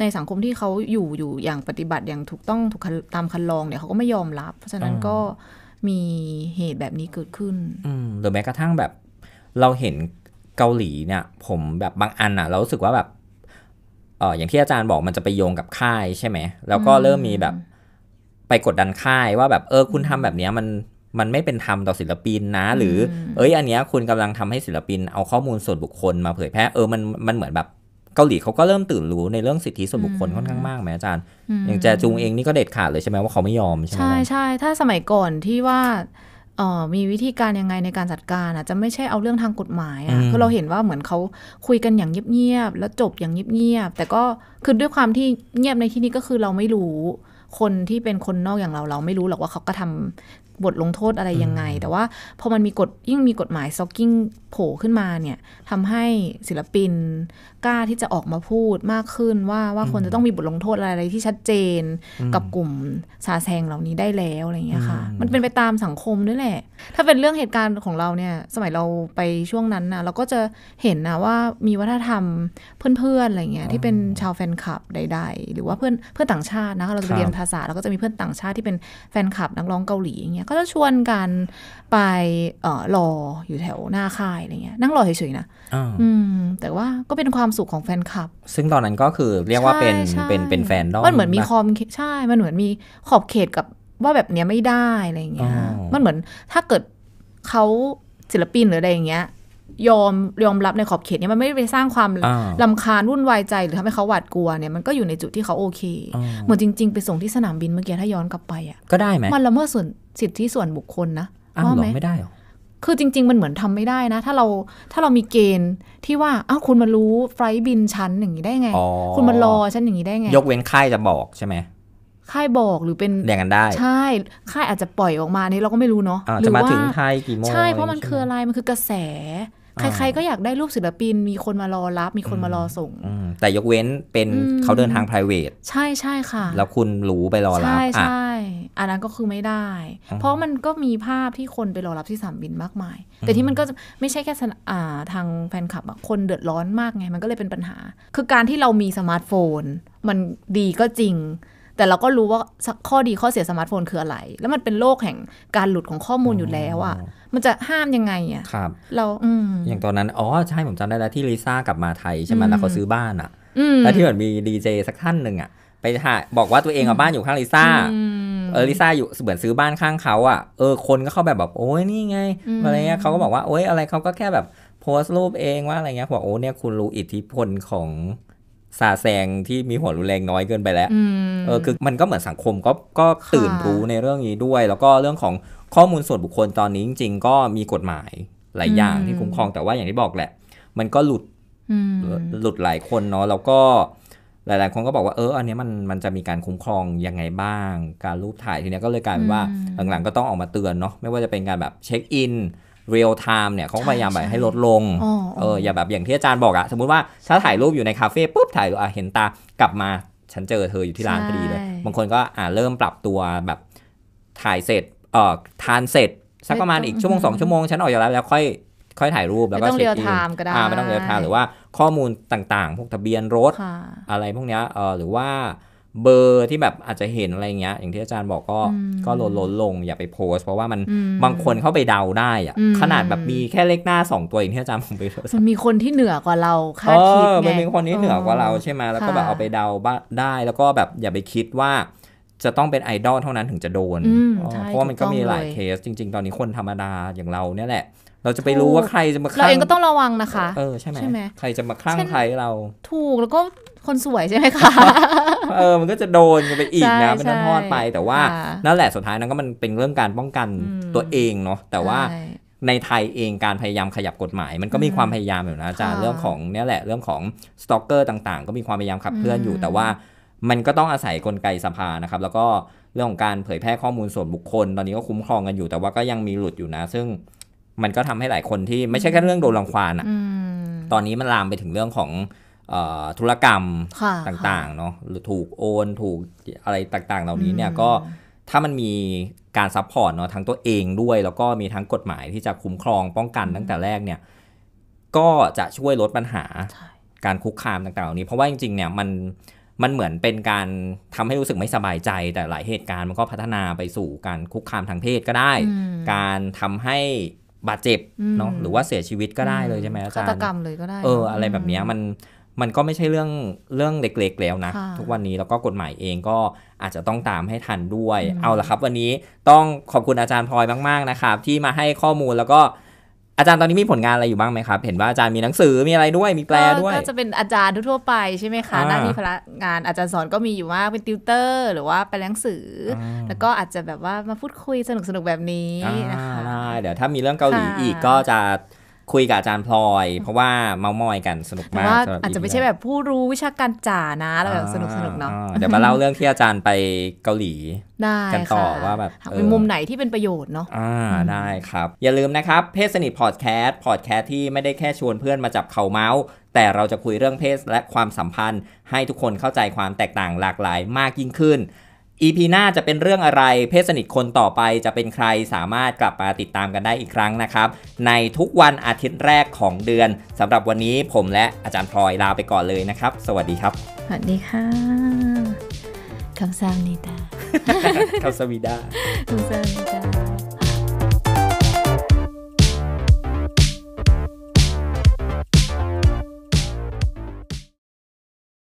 Speaker 2: ในสังคมที่เขาอยู่อยู่อย่างปฏิบัติอย่างถูกต้องถูกตามคันลองเนี่ยเขาก็ไม่ยอมรับ เพราะฉะนั้นก็มีเหตุแบบนี้เกิดขึ้น
Speaker 1: หรือแม้กระทั่งแบบเราเห็นเกาหลีเนี่ยผมแบบบางอันอ่ะ เรารู้สึกว่าแบบเอออย่างที่อาจารย์บอกมันจะไปโยงกับค่ายใช่ไหมแล้วก็เริ่มมีแบบไปกดดันค่ายว่าแบบเออคุณทำแบบนี้มันมันไม่เป็นธรรมต่อศิลปินนะ หรือ เอ้ย อันเนี้ยคุณกำลังทำให้ศิลปินเอาข้อมูลส่วนบุคคลมาเผยแพร่เออมันมันเหมือนแบบเกาหลีเขาก็เริ่มตื่นรู้ในเรื่องสิทธิส่วนบุคคลค่อนข้างมากไหมอาจารย์อย่างแจจุงเองนี่ก็เด็ดขาดเลยใช่ไหมว่าเขาไม่ยอม ใช่ใช่
Speaker 2: ใช่ถ้าสมัยก่อนที่ว่าออมีวิธีการยังไงในการจัดการอ่ะจะไม่ใช่เอาเรื่องทางกฎหมายอ่ะคือเราเห็นว่าเหมือนเขาคุยกันอย่างเงียบ ๆ แล้วจบอย่างเงียบ ๆ แต่ก็คือด้วยความที่เงียบในที่นี้ก็คือเราไม่รู้คนที่เป็นคนนอกอย่างเราเราไม่รู้หรอกว่าเขาก็ทำบทลงโทษอะไรยังไง แต่ว่าพอมันมีกฎยิ่งมีกฎหมายซ็อกกิ้งโผล่ขึ้นมาเนี่ยทำให้ศิลปินกล้าที่จะออกมาพูดมากขึ้นว่าว่าคนจะต้องมีบทลงโทษอะไรที่ชัดเจนกับกลุ่มสาแซงเหล่านี้ได้แล้วอะไรเงี้ยค่ะมันเป็นไปตามสังคมด้วยแหละถ้าเป็นเรื่องเหตุการณ์ของเราเนี่ยสมัยเราไปช่วงนั้นนะเราก็จะเห็นนะว่ามีวัฒนธรรมเพื่อน ๆ อะไรเงี้ยที่เป็นชาวแฟนคลับใดๆหรือว่าเพื่อนเพื่อนต่างชาตินะะเราจะเรียนภาษาเราก็จะมีเพื่อนต่างชาติที่เป็นแฟนคลับนักร้องเกาหลีอย่างเงี้ยก็จะชวนกันไปรออยู่แถวหน้าค่ายอะไรเงี้ยนั่งรอเฉยๆนะอืมแต่ว่าก็เป็นความสุขของแฟนคลับ
Speaker 1: ซึ่งตอนนั้นก็คือเรียกว่าเป็นเป็นเป็นแฟนดอมมันเหมือนมีคอ
Speaker 2: มใช่มันเหมือนมีขอบเขตกับว่าแบบเนี้ยไม่ได้อะไรเงี้ยมันเหมือนถ้าเกิดเขาศิลปินหรืออะไรอย่างเงี้ยยอมยอมรับในขอบเขตเนี่ยมันไม่ได้ไปสร้างความลำคาญวุ่นวายใจหรือทำให้เขาหวาดกลัวเนี่ยมันก็อยู่ในจุดที่เขาโอเคเหมือนจริงๆไปส่งที่สนามบินเมื่อกี้ถ้าย้อนกลับไปอ่ะก็ได้ไหมมันละเมิดส่วนสิทธิส่วนบุคคลนะอ้าวหรอไม่ได้หรอคือจริง ๆมันเหมือนทำไม่ได้นะ ถ้าเราถ้าเรามีเกณฑ์ที่ว่าอ้าวคุณมารู้ไฟล์บินชั้นอย่างนี้ได้ไง คุณมารอชั้นอย่างนี้ได้ไง ยก
Speaker 1: เว้นค่ายจะบอกใช่ไหม
Speaker 2: ค่ายบอกหรือเป็นเดียงกันได้ ใช่ค่ายอาจจะปล่อยออกมานี่เราก็ไม่รู้เนาะจะมาถึงไท
Speaker 1: ยกี่โมงใช่เพราะมันคือ
Speaker 2: อะไรมันคือกระแสใครๆก็อยากได้รูปศิลปิน มีคนมารอรับ มีคนมารอส่ง
Speaker 1: แต่ยกเว้นเป็นเขาเดินทาง p r i v a t
Speaker 2: ใช่ใช่ค่ะ แล
Speaker 1: ้วคุณหรูไปรอรับ ใช่ใช่
Speaker 2: อันนั้นก็คือไม่ได้ เพราะมันก็มีภาพที่คนไปรอรับที่สามบินมากมาย แต่ที่มันก็ไม่ใช่แค่ทางแฟนคลับ คนเดือดร้อนมากไง มันก็เลยเป็นปัญหา คือการที่เรามีสมาร์ทโฟน มันดีก็จริงแต่เราก็รู้ว่า ข้อดีข้อเสียสมาร์ทโฟนคืออะไร แล้วมันเป็นโลกแห่งการหลุดของข้อมูลอยู่แล้วอะ่ะ มันจะห้ามยังไงอะ่ะครับ เราอือย่าง
Speaker 1: ตอนนั้น อ๋อใช่ผมจำได้แล้วที่ลิซ่ากลับมาไทยใช่ไหมแล้วเขาซื้อบ้านอะ่ะ แล้วที่เหมือนมีดีเจสักท่านหนึ่งอะ่ะไปถ่ายบอกว่าตัวเองเอาบ้านอยู่ข้างลิซ่า เออลิซ่าอยู่เหมือนซื้อบ้านข้างเขาอะ่ะ เออคนก็เข้าแบบแบบโอ้ยนี่ไงอะไรเงี้ยเขาก็บอกว่าโอ้ยอะไรเขาก็แค่แบบโพสต์รูปเองว่าอะไรเงี้ยบอกโอ้เนี่ยคุณรู้อิทธิพลของซาแซงที่มีหัวรุนแรงน้อยเกินไปแล้วเออคือมันก็เหมือนสังคมก็ก็ตื่นรู้ในเรื่องนี้ด้วย แล้วก็เรื่องของข้อมูลส่วนบุคคลตอนนี้จริงๆก็มีกฎหมายหลายอย่างที่คุ้มครองแต่ว่าอย่างที่บอกแหละ มันก็หลุดหลุดหลายคนเนาะแล้วก็หลายๆ คนก็บอกว่าเอออันนี้มันมันจะมีการคุ้มครองยังไงบ้าง การรูปถ่ายทีนี้ก็เลยกลายเป็นว่าหลังๆก็ต้องออกมาเตือนเนาะไม่ว่าจะเป็นการแบบเช็คอินเรียลไทม์เนี่ยเขาพยายามแบบให้ลดลง เอออย่าแบบอย่างที่อาจารย์บอกอะสมมุติว่าถ้าถ่ายรูปอยู่ในคาเฟ่ปุ๊บถ่ายเห็นตากลับมา ฉันเจอเธออยู่ที่ร้านพอดีเลยบางคนก็อ่าเริ่มปรับตัวแบบถ่ายเสร็จเอ่อทานเสร็จ สักประมาณอีกชั่วโมงสองชั่วโมง ฉันออกจากร้านแล้วค่อยค่อยถ่ายรูปแล้วก็เช็คอินอ่าไม่ต้องเรียลไทม์หรือว่าข้อมูลต่างๆ พวกทะเบียนรถ อะไรพวกเนี้ยเออหรือว่าเบอร์ที่แบบอาจจะเห็นอะไรเงี้ยอย่างที่อาจารย์บอกก็ก็ลดลดลง อย่าไปโพสเพราะว่ามันบางคนเข้าไปเดาได้อะขนาดแบบมี แค่เลขหน้า 2 ตัวอย่างที่อาจารย์ผมไปม
Speaker 2: ันมีคนที่เหนือกว่าเราคาดคิดไงมันมีคนที่เหนือกว่าเราใช่ไหมแล้วก็แบบเอาไป
Speaker 1: เดาบ้าได้ แล้วก็แบบอย่าไปคิดว่าจะต้องเป็นไอดอลเท่านั้นถึงจะโดน เพราะว่ามันก็มีหลายเคสจริง ๆ ตอนนี้คนธรรมดาอย่างเราเนี่ยแหละ เราจะไปรู้ว่าใครจะมาคลั่งเราเองก็ต้อ
Speaker 2: งระวังนะคะเอ
Speaker 1: อใช่ไหมใครจะมาคลั่งใครเรา
Speaker 2: ถูกแล้วก็คนสวยใช่ไหมคะ
Speaker 1: เออมันก็จะโดนนไปอีกนะเป็นทอดไปแต่ว่านั่นแหละสุดท้ายนั้นก็มันเป็นเรื่องการป้องกันตัวเองเนาะแต่ว่า ในไทยเองการพยายามขยับกฎหมาย มันก็มีความพยายามอยู่นะอาจารย์เรื่องของเนี่ยแหละเรื่องของสตอกเกอร์ต่างๆ ก็มีความพยายามขับเคลื่อนอยู่แต่ว่ามันก็ต้องอาศัยกลไกสภานะครับ แล้วก็เรื่องของการเผยแพร่ข้อมูลส่วนบุคคลตอนนี้ก็คุ้มครองกันอยู่แต่ว่าก็ยังมีหลุดอยู่นะ ซึ่งมันก็ทำให้หลายคนที่ไม่ใช่แค่เรื่องโดนรังควานอะตอนนี้มันลามไปถึงเรื่องของธุรกรรมต่างๆเนาะหรือถูกโอนถูกอะไรต่าง ๆ เหล่านี้เนี่ยก็ถ้ามันมีการซัพพอร์ตเนาะทั้งตัวเองด้วยแล้วก็มีทั้งกฎหมายที่จะคุ้มครอง ป้องกัน ตั้งแต่แรกเนี่ย ก็จะช่วยลดปัญหาการคุกคามต่างๆเหล่านี้ เพราะว่าจริง ๆเนี่ยมันมันเหมือนเป็นการทำให้รู้สึกไม่สบายใจแต่หลายเหตุการณ์มันก็พัฒนาไปสู่การคุกคามทางเพศก็ได้ การทำให้บาดเจ็บเนาะหรือว่าเสียชีวิตก็ได้เลยใช่ไหมอาจารย์ฆาตกรรมเลยก็ได้เอออะไรแบบนี้มันมันก็ไม่ใช่เรื่องเรื่องเล็กๆ แล้วนะ ทุกวันนี้แล้วก็กฎหมายเองก็อาจจะต้องตามให้ทันด้วยเอาละครับ วันนี้ต้องขอบคุณอาจารย์พลอยมากๆนะครับ ที่มาให้ข้อมูลแล้วก็อาจารย์ตอนนี้มีผลงานอะไรอยู่บ้างไหมครับ เห็นว่าอาจารย์มีหนังสือมีอะไรด้วย มีแปลด้วยก็จะ
Speaker 2: เป็นอาจารย์ทั่วไปใช่ไหมคะ หน้าที่พนักงานอาจารย์สอนก็มีอยู่ว่าเป็นติวเตอร์ หรือว่าแปลหนังสือ แล้วก็อาจจะแบบว่ามาพูดคุยสนุกสนุกแบบนี้นะ
Speaker 1: คะเดี๋ยวถ้ามีเรื่องเกาหลีอีกก็จะคุยกับอาจารย์พลอย เพราะว่าเมามอยกันสนุกมากอาจจะไม่
Speaker 2: ใช่แบบผู้รู้วิชาการจ๋านะเราแบบสนุกสนุกเนาะเดี๋ยวมาเล่าเรื
Speaker 1: ่องที่อาจารย์ไปเกาหลี กันต่อว่าแบบมุมไ
Speaker 2: หนที่เป็นประโยชน์เนาะอ่าได
Speaker 1: ้ครับอย่าลืมนะครับเพศสนิทพอดแคสต์พอดแคสต์ที่ไม่ได้แค่ชวนเพื่อนมาจับเข่าเมาส์ แต่เราจะคุยเรื่องเพศและความสัมพันธ์ให้ทุกคนเข้าใจความแตกต่างหลากหลายมากยิ่งขึ้น EP หน้าจะเป็นเรื่องอะไร เพศสนิทคนต่อไปจะเป็นใครสามารถกลับมาติดตามกันได้อีกครั้งนะครับ ในทุกวันอาทิตย์แรกของเดือนสำหรับวันนี้ผมและอาจารย์พลอยลาไปก่อนเลยนะครับ สวัสดีครับ
Speaker 2: สวัสดีค่ะคำสามิดาคำสวีดาคำสงนิดา